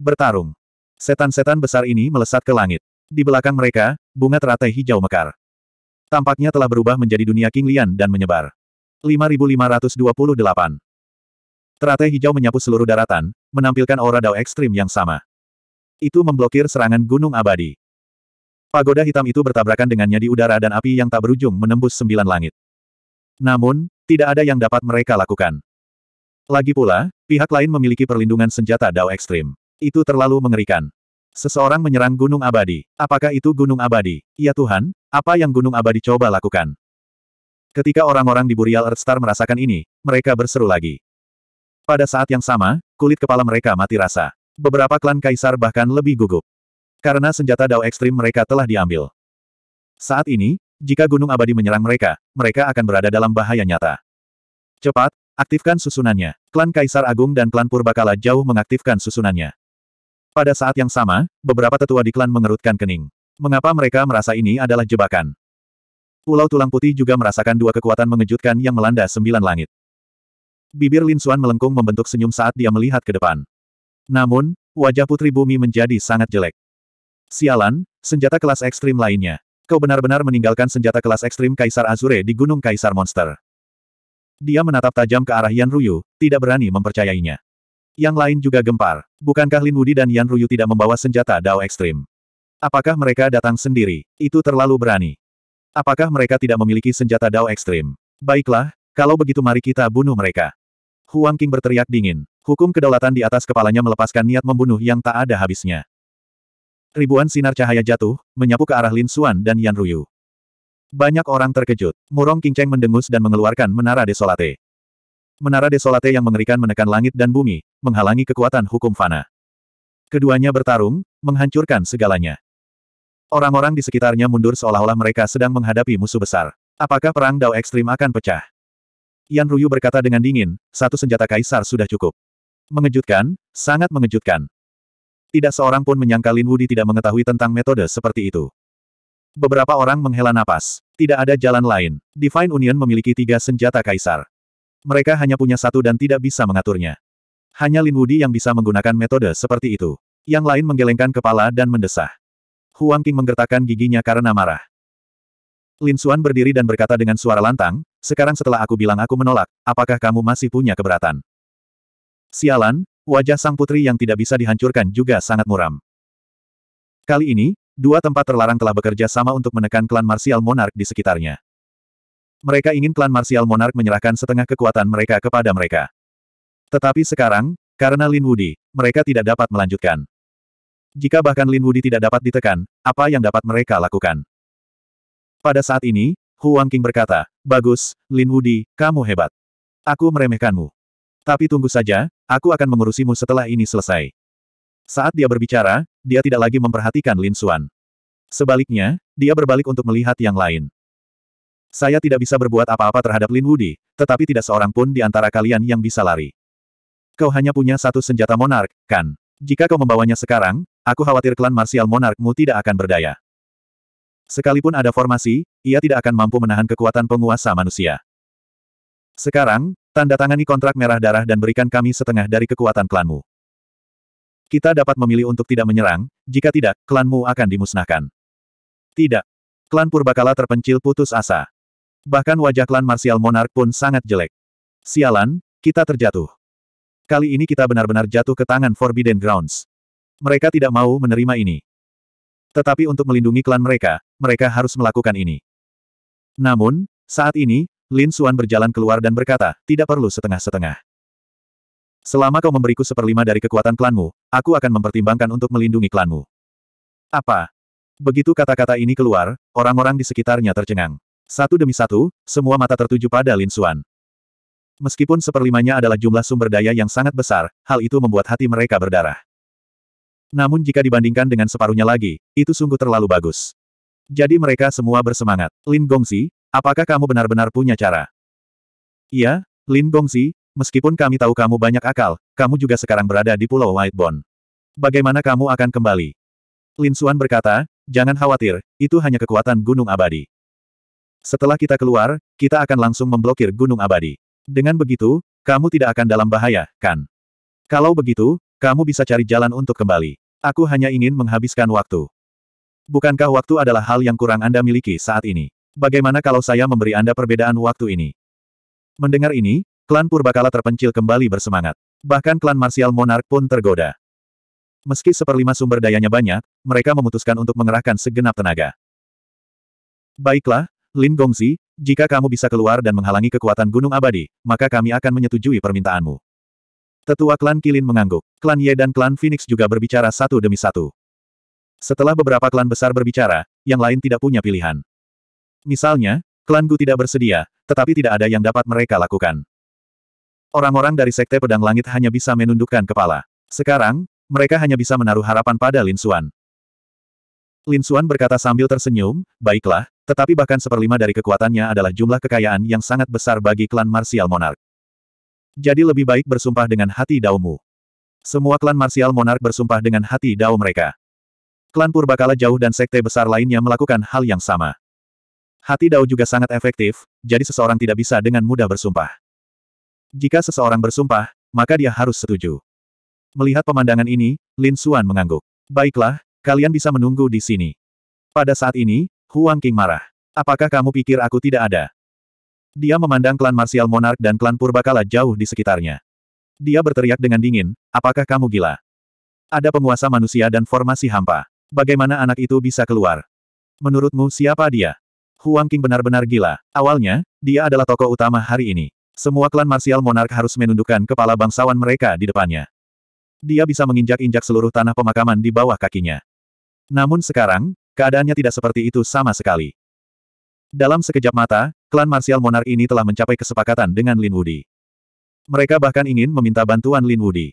Bertarung. Setan-setan besar ini melesat ke langit. Di belakang mereka, bunga teratai hijau mekar. Tampaknya telah berubah menjadi dunia King Lian dan menyebar. 5528. Teratai hijau menyapu seluruh daratan, menampilkan aura dao ekstrim yang sama. Itu memblokir serangan gunung abadi. Pagoda hitam itu bertabrakan dengannya di udara dan api yang tak berujung menembus sembilan langit. Namun, tidak ada yang dapat mereka lakukan. Lagi pula, pihak lain memiliki perlindungan senjata Dao Ekstrim. Itu terlalu mengerikan. Seseorang menyerang Gunung Abadi. Apakah itu Gunung Abadi? Ya Tuhan, apa yang Gunung Abadi coba lakukan? Ketika orang-orang di Burial Earthstar merasakan ini, mereka berseru lagi. Pada saat yang sama, kulit kepala mereka mati rasa. Beberapa klan kaisar bahkan lebih gugup. Karena senjata dao ekstrim mereka telah diambil. Saat ini, jika Gunung Abadi menyerang mereka, mereka akan berada dalam bahaya nyata. Cepat, aktifkan susunannya. Klan Kaisar Agung dan klan Purbakala jauh mengaktifkan susunannya. Pada saat yang sama, beberapa tetua di klan mengerutkan kening. Mengapa mereka merasa ini adalah jebakan? Pulau Tulang Putih juga merasakan dua kekuatan mengejutkan yang melanda sembilan langit. Bibir Lin Suan melengkung membentuk senyum saat dia melihat ke depan. Namun, wajah Putri Bumi menjadi sangat jelek. Sialan, senjata kelas ekstrim lainnya. Kau benar-benar meninggalkan senjata kelas ekstrim Kaisar Azure di Gunung Kaisar Monster. Dia menatap tajam ke arah Yan Ruyu, tidak berani mempercayainya. Yang lain juga gempar. Bukankah Lin Wudi dan Yan Ruyu tidak membawa senjata Dao Ekstrim? Apakah mereka datang sendiri? Itu terlalu berani. Apakah mereka tidak memiliki senjata Dao Ekstrim? Baiklah, kalau begitu mari kita bunuh mereka. Huang King berteriak dingin. Hukum kedaulatan di atas kepalanya melepaskan niat membunuh yang tak ada habisnya. Ribuan sinar cahaya jatuh, menyapu ke arah Lin Xuan dan Yan Ruyu. Banyak orang terkejut. Murong King Cheng mendengus dan mengeluarkan menara desolate. Menara desolate yang mengerikan menekan langit dan bumi, menghalangi kekuatan hukum fana. Keduanya bertarung, menghancurkan segalanya. Orang-orang di sekitarnya mundur seolah-olah mereka sedang menghadapi musuh besar. Apakah perang Dao Ekstrim akan pecah? Yan Ruyu berkata dengan dingin, satu senjata kaisar sudah cukup. Mengejutkan, sangat mengejutkan. Tidak seorang pun menyangka Lin Wudi tidak mengetahui tentang metode seperti itu. Beberapa orang menghela napas. Tidak ada jalan lain. Divine Union memiliki tiga senjata kaisar. Mereka hanya punya satu dan tidak bisa mengaturnya. Hanya Lin Wudi yang bisa menggunakan metode seperti itu. Yang lain menggelengkan kepala dan mendesah. Huang Qing menggertakkan giginya karena marah. Lin Xuan berdiri dan berkata dengan suara lantang, sekarang setelah aku bilang aku menolak, apakah kamu masih punya keberatan? Sialan, wajah sang putri yang tidak bisa dihancurkan juga sangat muram. Kali ini, dua tempat terlarang telah bekerja sama untuk menekan klan Martial Monark di sekitarnya. Mereka ingin klan Martial Monark menyerahkan setengah kekuatan mereka kepada mereka. Tetapi sekarang, karena Lin Wudi, mereka tidak dapat melanjutkan. Jika bahkan Lin Wudi tidak dapat ditekan, apa yang dapat mereka lakukan? Pada saat ini, Huang King berkata, Bagus, Lin Wudi, kamu hebat. Aku meremehkanmu. Tapi tunggu saja, aku akan mengurusimu setelah ini selesai. Saat dia berbicara, dia tidak lagi memperhatikan Lin Xuan. Sebaliknya, dia berbalik untuk melihat yang lain. Saya tidak bisa berbuat apa-apa terhadap Lin Wudi, tetapi tidak seorang pun di antara kalian yang bisa lari. Kau hanya punya satu senjata monark, kan? Jika kau membawanya sekarang, aku khawatir klan marsial monarkmu tidak akan berdaya. Sekalipun ada formasi, ia tidak akan mampu menahan kekuatan penguasa manusia. Sekarang, tanda tangani kontrak merah darah dan berikan kami setengah dari kekuatan klanmu. Kita dapat memilih untuk tidak menyerang, jika tidak, klanmu akan dimusnahkan. Tidak. Klan Purbakala terpencil putus asa. Bahkan wajah klan Marsial Monark pun sangat jelek. Sialan, kita terjatuh. Kali ini kita benar-benar jatuh ke tangan Forbidden Grounds. Mereka tidak mau menerima ini. Tetapi untuk melindungi klan mereka, mereka harus melakukan ini. Namun, saat ini, Lin Xuan berjalan keluar dan berkata, tidak perlu setengah-setengah. Selama kau memberiku seperlima dari kekuatan klanmu, aku akan mempertimbangkan untuk melindungi klanmu. Apa? Begitu kata-kata ini keluar, orang-orang di sekitarnya tercengang. Satu demi satu, semua mata tertuju pada Lin Xuan. Meskipun seperlimanya adalah jumlah sumber daya yang sangat besar, hal itu membuat hati mereka berdarah. Namun jika dibandingkan dengan separuhnya lagi, itu sungguh terlalu bagus. Jadi mereka semua bersemangat. Lin Gongzi, apakah kamu benar-benar punya cara? Iya, Lin Gongzi. meskipun kami tahu kamu banyak akal, kamu juga sekarang berada di Pulau Whitebone. Bagaimana kamu akan kembali? Lin Xuan berkata, jangan khawatir, itu hanya kekuatan Gunung Abadi. Setelah kita keluar, kita akan langsung memblokir Gunung Abadi. Dengan begitu, kamu tidak akan dalam bahaya, kan? Kalau begitu, kamu bisa cari jalan untuk kembali. Aku hanya ingin menghabiskan waktu. Bukankah waktu adalah hal yang kurang Anda miliki saat ini? Bagaimana kalau saya memberi Anda perbedaan waktu ini? Mendengar ini, klan Purbakala terpencil kembali bersemangat. Bahkan klan Martial Monark pun tergoda. Meski seperlima sumber dayanya banyak, mereka memutuskan untuk mengerahkan segenap tenaga. Baiklah, Lin Gongzi, jika kamu bisa keluar dan menghalangi kekuatan Gunung Abadi, maka kami akan menyetujui permintaanmu. Tetua klan Kilin mengangguk. Klan Ye dan klan Phoenix juga berbicara satu demi satu. Setelah beberapa klan besar berbicara, yang lain tidak punya pilihan. Misalnya, klan Gu tidak bersedia, tetapi tidak ada yang dapat mereka lakukan. Orang-orang dari Sekte Pedang Langit hanya bisa menundukkan kepala. Sekarang, mereka hanya bisa menaruh harapan pada Lin Xuan. Lin Xuan berkata sambil tersenyum, baiklah, tetapi bahkan seperlima dari kekuatannya adalah jumlah kekayaan yang sangat besar bagi klan Martial Monarch. Jadi lebih baik bersumpah dengan hati daumu. Semua klan Martial Monarch bersumpah dengan hati dao mereka. Klan Purbakala Jauh dan sekte besar lainnya melakukan hal yang sama. Hati dao juga sangat efektif, jadi seseorang tidak bisa dengan mudah bersumpah. Jika seseorang bersumpah, maka dia harus setuju. Melihat pemandangan ini, Lin Suan mengangguk. Baiklah, kalian bisa menunggu di sini. Pada saat ini, Huang King marah. Apakah kamu pikir aku tidak ada? Dia memandang klan Marsial Monark dan klan Purbakala jauh di sekitarnya. Dia berteriak dengan dingin, apakah kamu gila? Ada penguasa manusia dan formasi hampa. Bagaimana anak itu bisa keluar? Menurutmu siapa dia? Huang King benar-benar gila. Awalnya, dia adalah tokoh utama hari ini. Semua klan Marsial Monark harus menundukkan kepala bangsawan mereka di depannya. Dia bisa menginjak-injak seluruh tanah pemakaman di bawah kakinya. Namun sekarang, Keadaannya tidak seperti itu sama sekali. Dalam sekejap mata, klan Marsial Monar ini telah mencapai kesepakatan dengan Lin Wudi. Mereka bahkan ingin meminta bantuan Lin Wudi.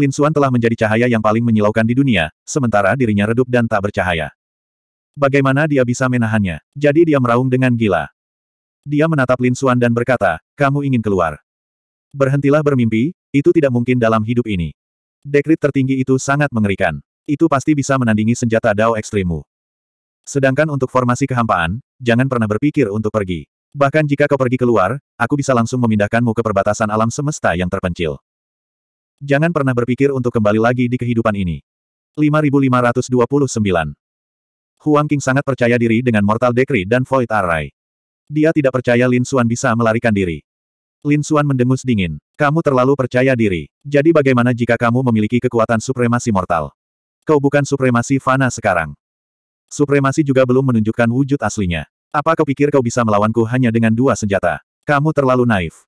Lin Xuan telah menjadi cahaya yang paling menyilaukan di dunia, sementara dirinya redup dan tak bercahaya. Bagaimana dia bisa menahannya? Jadi dia meraung dengan gila. Dia menatap Lin Xuan dan berkata, kamu ingin keluar. Berhentilah bermimpi, itu tidak mungkin dalam hidup ini. Dekrit tertinggi itu sangat mengerikan. Itu pasti bisa menandingi senjata Dao ekstrimu. Sedangkan untuk formasi kehampaan, jangan pernah berpikir untuk pergi. Bahkan jika kau pergi keluar, aku bisa langsung memindahkanmu ke perbatasan alam semesta yang terpencil. Jangan pernah berpikir untuk kembali lagi di kehidupan ini. 5529 Huang King sangat percaya diri dengan Mortal Decree dan Void Array. Dia tidak percaya Lin Xuan bisa melarikan diri. Lin Xuan mendengus dingin. Kamu terlalu percaya diri. Jadi bagaimana jika kamu memiliki kekuatan supremasi mortal? Kau bukan supremasi fana sekarang. Supremasi juga belum menunjukkan wujud aslinya. Apa kau pikir kau bisa melawanku hanya dengan dua senjata? Kamu terlalu naif.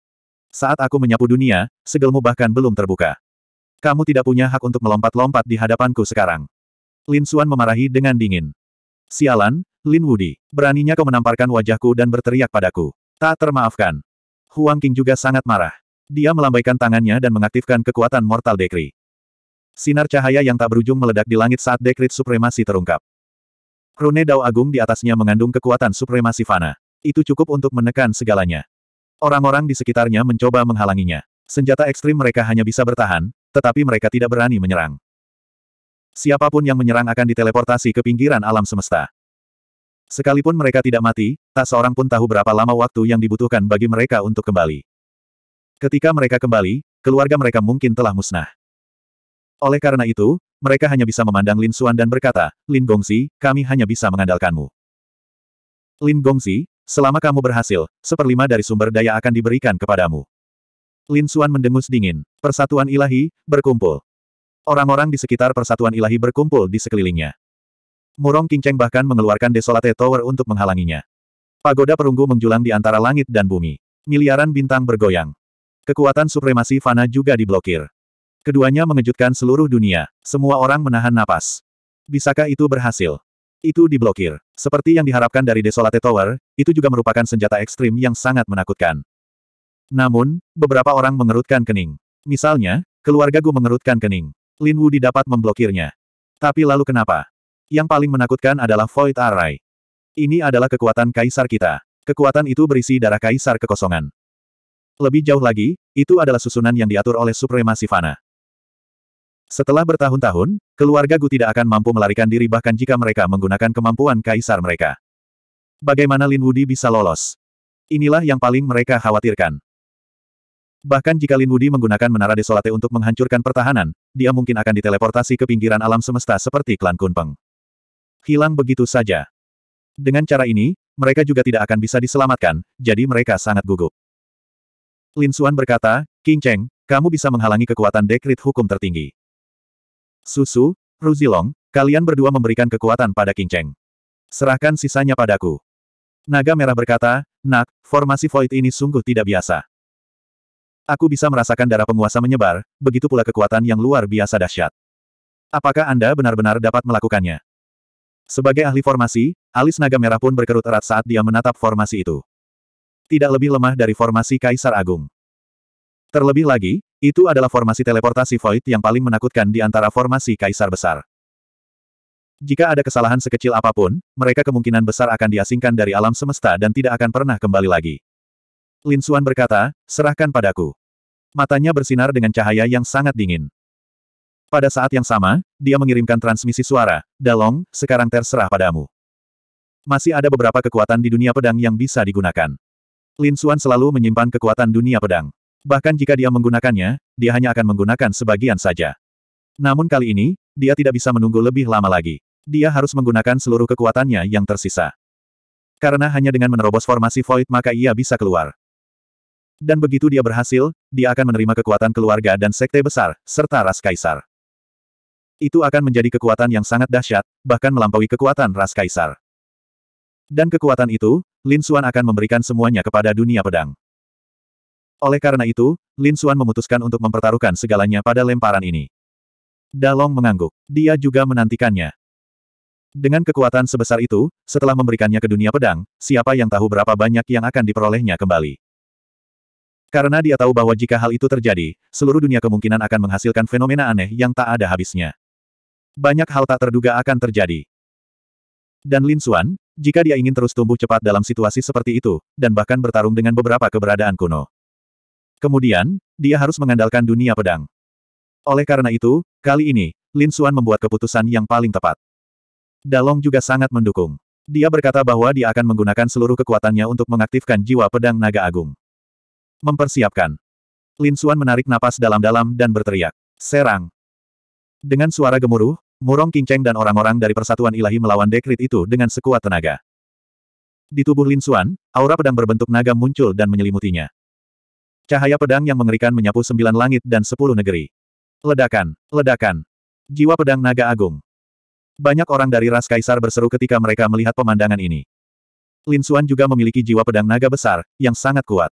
Saat aku menyapu dunia, segelmu bahkan belum terbuka. Kamu tidak punya hak untuk melompat-lompat di hadapanku sekarang. Lin Xuan memarahi dengan dingin. Sialan, Lin Wudi, beraninya kau menamparkan wajahku dan berteriak padaku. Tak termaafkan. Huang King juga sangat marah. Dia melambaikan tangannya dan mengaktifkan kekuatan Mortal Decree. Sinar cahaya yang tak berujung meledak di langit saat dekrit supremasi terungkap. Rune Dao Agung di atasnya mengandung kekuatan supremasi fana. Itu cukup untuk menekan segalanya. Orang-orang di sekitarnya mencoba menghalanginya. Senjata ekstrim mereka hanya bisa bertahan, tetapi mereka tidak berani menyerang. Siapapun yang menyerang akan diteleportasi ke pinggiran alam semesta. Sekalipun mereka tidak mati, tak seorang pun tahu berapa lama waktu yang dibutuhkan bagi mereka untuk kembali. Ketika mereka kembali, keluarga mereka mungkin telah musnah. Oleh karena itu, mereka hanya bisa memandang Lin Xuan dan berkata, Lin Gongzi, kami hanya bisa mengandalkanmu. Lin Gongzi, selama kamu berhasil, seperlima dari sumber daya akan diberikan kepadamu. Lin Xuan mendengus dingin. Persatuan ilahi, berkumpul. Orang-orang di sekitar persatuan ilahi berkumpul di sekelilingnya. Murong Qingcheng bahkan mengeluarkan Desolate Tower untuk menghalanginya. Pagoda perunggu menjulang di antara langit dan bumi. Miliaran bintang bergoyang. Kekuatan supremasi Fana juga diblokir. Keduanya mengejutkan seluruh dunia. Semua orang menahan napas. Bisakah itu berhasil? Itu diblokir. Seperti yang diharapkan dari Desolate Tower, itu juga merupakan senjata ekstrim yang sangat menakutkan. Namun, beberapa orang mengerutkan kening. Misalnya, keluarga Gu mengerutkan kening. Lin Wu didapat memblokirnya. Tapi lalu kenapa? Yang paling menakutkan adalah Void Array. Ini adalah kekuatan kaisar kita. Kekuatan itu berisi darah kaisar kekosongan. Lebih jauh lagi, itu adalah susunan yang diatur oleh supremasi fana. Setelah bertahun-tahun, keluarga Gu tidak akan mampu melarikan diri bahkan jika mereka menggunakan kemampuan kaisar mereka. Bagaimana Lin Wudi bisa lolos? Inilah yang paling mereka khawatirkan. Bahkan jika Lin Wudi menggunakan Menara Desolate untuk menghancurkan pertahanan, dia mungkin akan diteleportasi ke pinggiran alam semesta seperti klan Kunpeng. Hilang begitu saja. Dengan cara ini, mereka juga tidak akan bisa diselamatkan, jadi mereka sangat gugup. Lin Xuan berkata, King Cheng, kamu bisa menghalangi kekuatan dekrit hukum tertinggi. Susu, Ruzilong, kalian berdua memberikan kekuatan pada King Cheng. Serahkan sisanya padaku. Naga Merah berkata, Nak, formasi void ini sungguh tidak biasa. Aku bisa merasakan darah penguasa menyebar, begitu pula kekuatan yang luar biasa dahsyat. Apakah Anda benar-benar dapat melakukannya? Sebagai ahli formasi, alis naga merah pun berkerut erat saat dia menatap formasi itu. Tidak lebih lemah dari formasi Kaisar Agung. Terlebih lagi, itu adalah formasi teleportasi Void yang paling menakutkan di antara formasi Kaisar Besar. Jika ada kesalahan sekecil apapun, mereka kemungkinan besar akan diasingkan dari alam semesta dan tidak akan pernah kembali lagi. Lin Xuan berkata, serahkan padaku. Matanya bersinar dengan cahaya yang sangat dingin. Pada saat yang sama, dia mengirimkan transmisi suara, Dalong, sekarang terserah padamu. Masih ada beberapa kekuatan di dunia pedang yang bisa digunakan. Lin Xuan selalu menyimpan kekuatan dunia pedang. Bahkan jika dia menggunakannya, dia hanya akan menggunakan sebagian saja. Namun kali ini, dia tidak bisa menunggu lebih lama lagi. Dia harus menggunakan seluruh kekuatannya yang tersisa. Karena hanya dengan menerobos formasi void maka ia bisa keluar. Dan begitu dia berhasil, dia akan menerima kekuatan keluarga dan sekte besar, serta ras kaisar. Itu akan menjadi kekuatan yang sangat dahsyat, bahkan melampaui kekuatan ras kaisar. Dan kekuatan itu, Lin Xuan akan memberikan semuanya kepada dunia pedang. Oleh karena itu, Lin Xuan memutuskan untuk mempertaruhkan segalanya pada lemparan ini. Dalong mengangguk. Dia juga menantikannya. Dengan kekuatan sebesar itu, setelah memberikannya ke dunia pedang, siapa yang tahu berapa banyak yang akan diperolehnya kembali. Karena dia tahu bahwa jika hal itu terjadi, seluruh dunia kemungkinan akan menghasilkan fenomena aneh yang tak ada habisnya. Banyak hal tak terduga akan terjadi. Dan Lin Xuan, jika dia ingin terus tumbuh cepat dalam situasi seperti itu, dan bahkan bertarung dengan beberapa keberadaan kuno. Kemudian, dia harus mengandalkan dunia pedang. Oleh karena itu, kali ini, Lin Xuan membuat keputusan yang paling tepat. Dalong juga sangat mendukung. Dia berkata bahwa dia akan menggunakan seluruh kekuatannya untuk mengaktifkan jiwa pedang naga agung. Mempersiapkan. Lin Xuan menarik napas dalam-dalam dan berteriak. Serang. Dengan suara gemuruh, Murong Kinceng dan orang-orang dari Persatuan Ilahi melawan dekrit itu dengan sekuat tenaga. Di tubuh Lin Xuan, aura pedang berbentuk naga muncul dan menyelimutinya. Cahaya pedang yang mengerikan menyapu sembilan langit dan sepuluh negeri. Ledakan, ledakan. Jiwa pedang naga agung. Banyak orang dari ras kaisar berseru ketika mereka melihat pemandangan ini. Lin Xuan juga memiliki jiwa pedang naga besar, yang sangat kuat.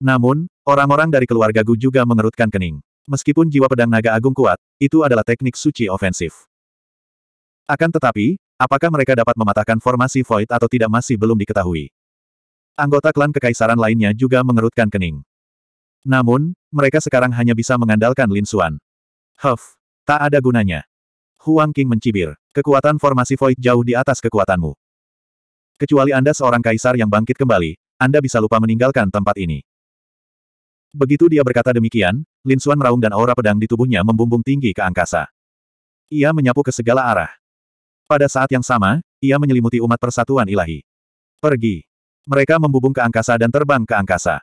Namun, orang-orang dari keluarga Gu juga mengerutkan kening. Meskipun jiwa pedang naga agung kuat, itu adalah teknik suci ofensif. Akan tetapi, apakah mereka dapat mematahkan formasi void atau tidak masih belum diketahui. Anggota klan kekaisaran lainnya juga mengerutkan kening. Namun, mereka sekarang hanya bisa mengandalkan Lin Xuan. Huff, tak ada gunanya. Huang King mencibir, kekuatan formasi void jauh di atas kekuatanmu. Kecuali Anda seorang kaisar yang bangkit kembali, Anda bisa lupa meninggalkan tempat ini. Begitu dia berkata demikian, Lin Xuan meraung dan aura pedang di tubuhnya membumbung tinggi ke angkasa. Ia menyapu ke segala arah. Pada saat yang sama, ia menyelimuti umat persatuan ilahi. Pergi. Mereka membubung ke angkasa dan terbang ke angkasa.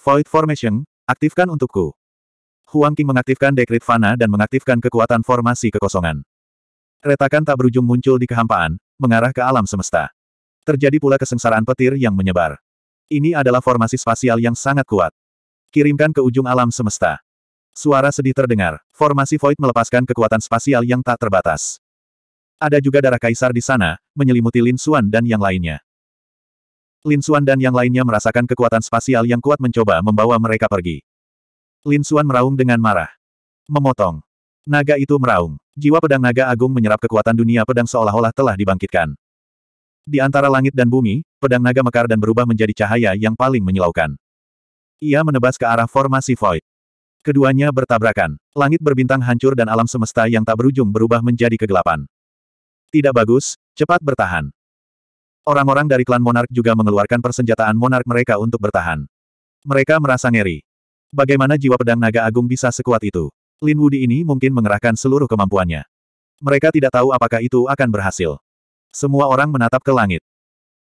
Void Formation, aktifkan untukku. Huang King mengaktifkan dekrit fana dan mengaktifkan kekuatan formasi kekosongan. Retakan tak berujung muncul di kehampaan, mengarah ke alam semesta. Terjadi pula kesengsaraan petir yang menyebar. Ini adalah formasi spasial yang sangat kuat. Kirimkan ke ujung alam semesta. Suara sedih terdengar. Formasi Void melepaskan kekuatan spasial yang tak terbatas. Ada juga darah kaisar di sana, menyelimuti Lin Xuan dan yang lainnya. Lin Xuan dan yang lainnya merasakan kekuatan spasial yang kuat mencoba membawa mereka pergi. Lin Xuan meraung dengan marah. Memotong. Naga itu meraung. Jiwa pedang naga agung menyerap kekuatan dunia pedang seolah-olah telah dibangkitkan. Di antara langit dan bumi, pedang naga mekar dan berubah menjadi cahaya yang paling menyilaukan. Ia menebas ke arah formasi void. Keduanya bertabrakan. Langit berbintang hancur dan alam semesta yang tak berujung berubah menjadi kegelapan. Tidak bagus, cepat bertahan. Orang-orang dari klan Monark juga mengeluarkan persenjataan Monark mereka untuk bertahan. Mereka merasa ngeri. Bagaimana jiwa pedang naga agung bisa sekuat itu? Lin Wudi ini mungkin mengerahkan seluruh kemampuannya. Mereka tidak tahu apakah itu akan berhasil. Semua orang menatap ke langit.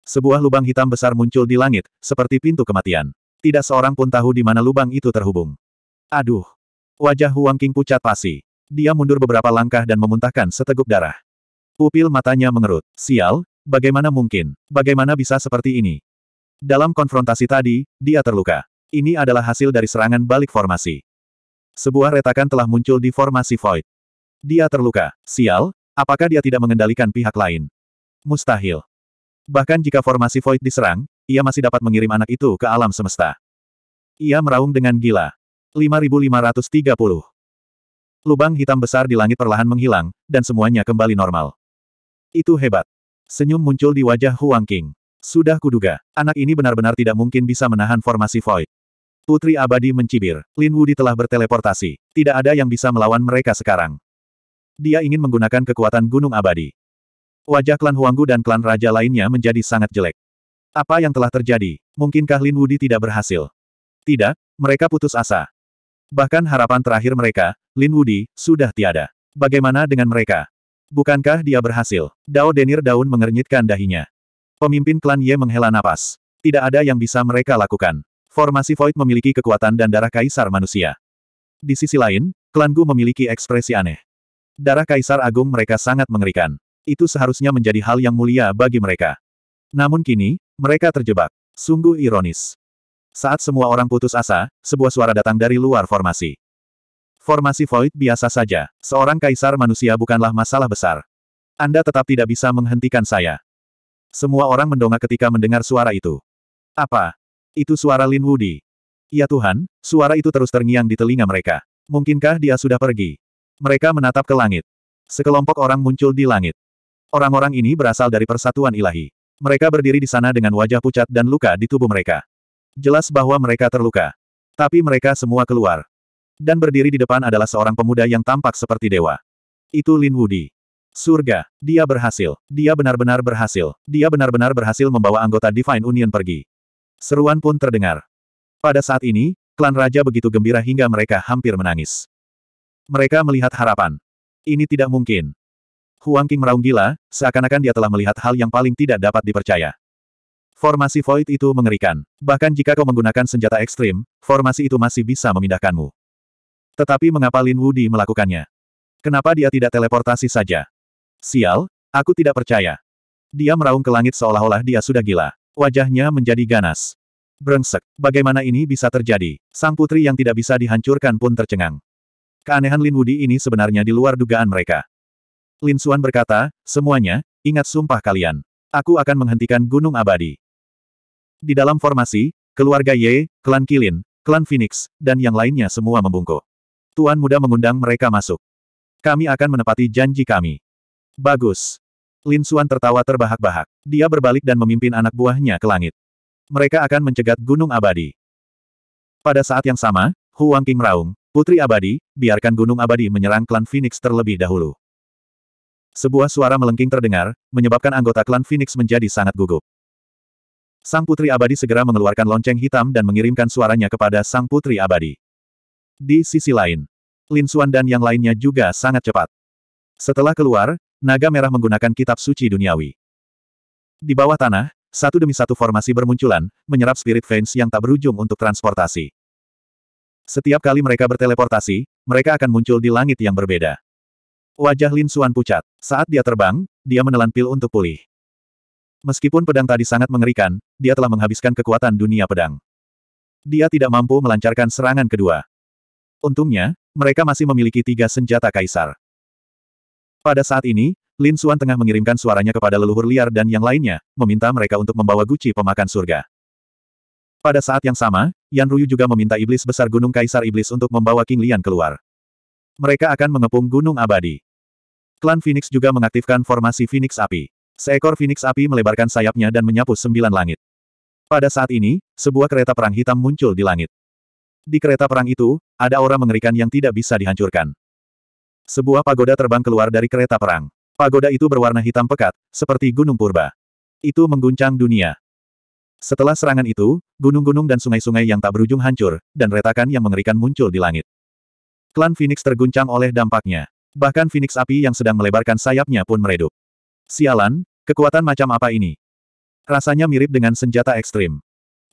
Sebuah lubang hitam besar muncul di langit, seperti pintu kematian. Tidak seorang pun tahu di mana lubang itu terhubung. Aduh. Wajah Huang King pucat pasi. Dia mundur beberapa langkah dan memuntahkan seteguk darah. Pupil matanya mengerut. Sial, Bagaimana mungkin? Bagaimana bisa seperti ini? Dalam konfrontasi tadi, dia terluka. Ini adalah hasil dari serangan balik formasi. Sebuah retakan telah muncul di formasi Void. Dia terluka. Sial, apakah dia tidak mengendalikan pihak lain? Mustahil. Bahkan jika formasi Void diserang, ia masih dapat mengirim anak itu ke alam semesta. Ia meraung dengan gila. 5530. Lubang hitam besar di langit perlahan menghilang, dan semuanya kembali normal. Itu hebat. Senyum muncul di wajah Huang King. Sudah kuduga, anak ini benar-benar tidak mungkin bisa menahan formasi Void. Putri Abadi mencibir, Lin Wudi telah berteleportasi, tidak ada yang bisa melawan mereka sekarang. Dia ingin menggunakan kekuatan Gunung Abadi. Wajah klan Huanggu dan klan Raja lainnya menjadi sangat jelek. Apa yang telah terjadi? Mungkinkah Lin Wudi tidak berhasil? Tidak, mereka putus asa. Bahkan harapan terakhir mereka, Lin Wudi, sudah tiada. Bagaimana dengan mereka? Bukankah dia berhasil? Dao Denir Daun mengernyitkan dahinya. Pemimpin klan Ye menghela napas. Tidak ada yang bisa mereka lakukan. Formasi Void memiliki kekuatan dan darah kaisar manusia. Di sisi lain, klan Gu memiliki ekspresi aneh. Darah kaisar agung mereka sangat mengerikan. Itu seharusnya menjadi hal yang mulia bagi mereka. Namun kini, mereka terjebak. Sungguh ironis. Saat semua orang putus asa, sebuah suara datang dari luar formasi. Formasi void biasa saja. Seorang kaisar manusia bukanlah masalah besar. Anda tetap tidak bisa menghentikan saya. Semua orang mendongak ketika mendengar suara itu. Apa? Itu suara Lin Wudi. Ya Tuhan, suara itu terus terngiang di telinga mereka. Mungkinkah dia sudah pergi? Mereka menatap ke langit. Sekelompok orang muncul di langit. Orang-orang ini berasal dari persatuan ilahi. Mereka berdiri di sana dengan wajah pucat dan luka di tubuh mereka. Jelas bahwa mereka terluka. Tapi mereka semua keluar. Dan berdiri di depan adalah seorang pemuda yang tampak seperti dewa. Itu Lin Wudi. Surga. Dia berhasil. Dia benar-benar berhasil. Dia benar-benar berhasil membawa anggota Divine Union pergi. Seruan pun terdengar. Pada saat ini, klan raja begitu gembira hingga mereka hampir menangis. Mereka melihat harapan. Ini tidak mungkin. Huang King meraung gila, seakan-akan dia telah melihat hal yang paling tidak dapat dipercaya. Formasi Void itu mengerikan. Bahkan jika kau menggunakan senjata ekstrim, formasi itu masih bisa memindahkanmu. Tetapi mengapa Lin Wudi melakukannya? Kenapa dia tidak teleportasi saja? Sial, aku tidak percaya. Dia meraung ke langit seolah-olah dia sudah gila. Wajahnya menjadi ganas. Brengsek, bagaimana ini bisa terjadi? Sang putri yang tidak bisa dihancurkan pun tercengang. Keanehan Lin Wudi ini sebenarnya di luar dugaan mereka. Lin Xuan berkata, semuanya, ingat sumpah kalian. Aku akan menghentikan gunung abadi. Di dalam formasi, keluarga Ye, klan Kilin, klan Phoenix, dan yang lainnya semua membungkuk. Tuan muda mengundang mereka masuk. Kami akan menepati janji kami. Bagus. Lin Suan tertawa terbahak-bahak. Dia berbalik dan memimpin anak buahnya ke langit. Mereka akan mencegat gunung abadi. Pada saat yang sama, Huang King meraung. Putri Abadi, biarkan Gunung Abadi menyerang klan Phoenix terlebih dahulu. Sebuah suara melengking terdengar, menyebabkan anggota klan Phoenix menjadi sangat gugup. Sang Putri Abadi segera mengeluarkan lonceng hitam dan mengirimkan suaranya kepada Sang Putri Abadi. Di sisi lain, Lin Xuan dan yang lainnya juga sangat cepat. Setelah keluar, naga merah menggunakan kitab suci duniawi. Di bawah tanah, satu demi satu formasi bermunculan, menyerap spirit veins yang tak berujung untuk transportasi. Setiap kali mereka berteleportasi, mereka akan muncul di langit yang berbeda. Wajah Lin Xuan pucat. Saat dia terbang, dia menelan pil untuk pulih. Meskipun pedang tadi sangat mengerikan, dia telah menghabiskan kekuatan dunia pedang. Dia tidak mampu melancarkan serangan kedua. Untungnya, mereka masih memiliki tiga senjata kaisar. Pada saat ini, Lin Xuan tengah mengirimkan suaranya kepada leluhur liar dan yang lainnya, meminta mereka untuk membawa guci pemakan surga. Pada saat yang sama, Yan Ruyu juga meminta iblis besar Gunung Kaisar Iblis untuk membawa King Lian keluar. Mereka akan mengepung Gunung Abadi. Klan Phoenix juga mengaktifkan formasi Phoenix Api. Seekor Phoenix Api melebarkan sayapnya dan menyapu sembilan langit. Pada saat ini, sebuah kereta perang hitam muncul di langit. Di kereta perang itu, ada aura mengerikan yang tidak bisa dihancurkan. Sebuah pagoda terbang keluar dari kereta perang. Pagoda itu berwarna hitam pekat, seperti gunung purba. Itu mengguncang dunia. Setelah serangan itu, gunung-gunung dan sungai-sungai yang tak berujung hancur, dan retakan yang mengerikan muncul di langit. Klan Phoenix terguncang oleh dampaknya. Bahkan Phoenix api yang sedang melebarkan sayapnya pun meredup. Sialan, kekuatan macam apa ini? Rasanya mirip dengan senjata ekstrim.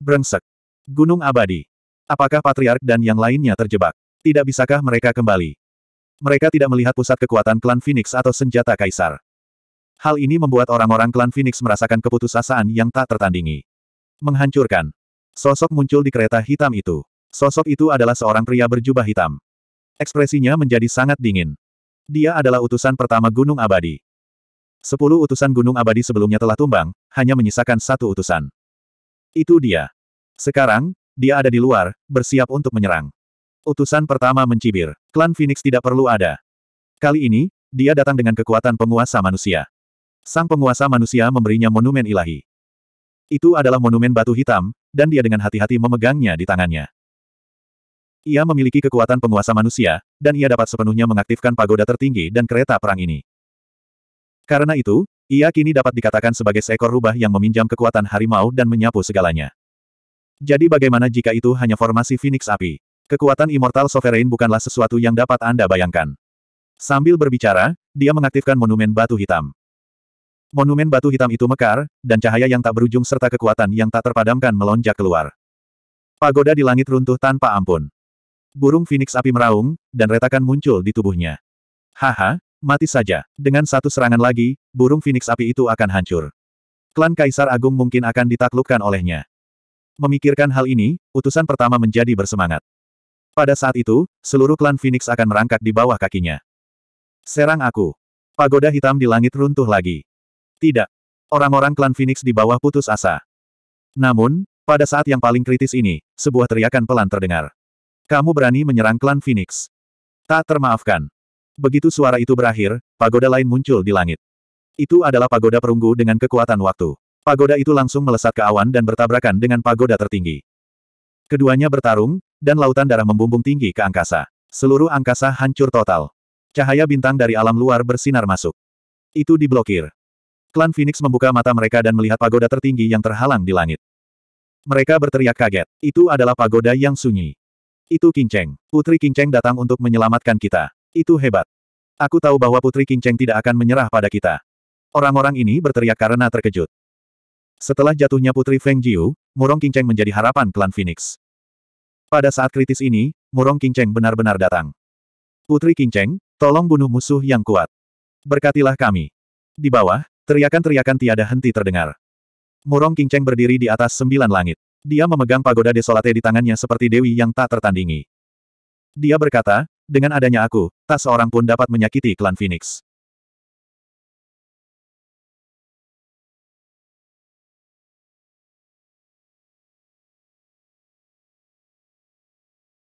Brengsek. Gunung abadi. Apakah Patriark dan yang lainnya terjebak? Tidak bisakah mereka kembali? Mereka tidak melihat pusat kekuatan klan Phoenix atau senjata kaisar. Hal ini membuat orang-orang klan Phoenix merasakan keputusasaan yang tak tertandingi. Menghancurkan. Sosok muncul di kereta hitam itu. Sosok itu adalah seorang pria berjubah hitam. Ekspresinya menjadi sangat dingin. Dia adalah utusan pertama Gunung Abadi. Sepuluh utusan Gunung Abadi sebelumnya telah tumbang, hanya menyisakan satu utusan. Itu dia. Sekarang, dia ada di luar, bersiap untuk menyerang. Utusan pertama mencibir. Klan Phoenix tidak perlu ada. Kali ini, dia datang dengan kekuatan penguasa manusia. Sang penguasa manusia memberinya monumen ilahi. Itu adalah monumen batu hitam, dan dia dengan hati-hati memegangnya di tangannya. Ia memiliki kekuatan penguasa manusia, dan ia dapat sepenuhnya mengaktifkan pagoda tertinggi dan kereta perang ini. Karena itu, ia kini dapat dikatakan sebagai seekor rubah yang meminjam kekuatan harimau dan menyapu segalanya. Jadi bagaimana jika itu hanya formasi Phoenix Api? Kekuatan Immortal Sovereign bukanlah sesuatu yang dapat Anda bayangkan. Sambil berbicara, dia mengaktifkan monumen batu hitam. Monumen batu hitam itu mekar, dan cahaya yang tak berujung serta kekuatan yang tak terpadamkan melonjak keluar. Pagoda di langit runtuh tanpa ampun. Burung Phoenix api meraung, dan retakan muncul di tubuhnya. Haha, mati saja. Dengan satu serangan lagi, burung Phoenix api itu akan hancur. Klan Kaisar Agung mungkin akan ditaklukkan olehnya. Memikirkan hal ini, utusan pertama menjadi bersemangat. Pada saat itu, seluruh klan Phoenix akan merangkak di bawah kakinya. Serang aku. Pagoda hitam di langit runtuh lagi. Tidak. Orang-orang klan Phoenix di bawah putus asa. Namun, pada saat yang paling kritis ini, sebuah teriakan pelan terdengar. Kamu berani menyerang klan Phoenix. Tak termaafkan. Begitu suara itu berakhir, pagoda lain muncul di langit. Itu adalah pagoda perunggu dengan kekuatan waktu. Pagoda itu langsung melesat ke awan dan bertabrakan dengan pagoda tertinggi. Keduanya bertarung, dan lautan darah membumbung tinggi ke angkasa. Seluruh angkasa hancur total. Cahaya bintang dari alam luar bersinar masuk. Itu diblokir. Klan Phoenix membuka mata mereka dan melihat pagoda tertinggi yang terhalang di langit. Mereka berteriak kaget. Itu adalah pagoda yang sunyi. Itu Kinceng. Putri Kinceng datang untuk menyelamatkan kita. Itu hebat. Aku tahu bahwa Putri Kinceng tidak akan menyerah pada kita. Orang-orang ini berteriak karena terkejut. Setelah jatuhnya putri Feng Jiu, Murong Qingcheng menjadi harapan klan Phoenix. Pada saat kritis ini, Murong Qingcheng benar-benar datang. Putri Qingcheng, tolong bunuh musuh yang kuat. Berkatilah kami. Di bawah, teriakan-teriakan tiada henti terdengar. Murong Qingcheng berdiri di atas sembilan langit. Dia memegang pagoda desolate di tangannya seperti dewi yang tak tertandingi. Dia berkata, dengan adanya aku, tak seorang pun dapat menyakiti klan Phoenix.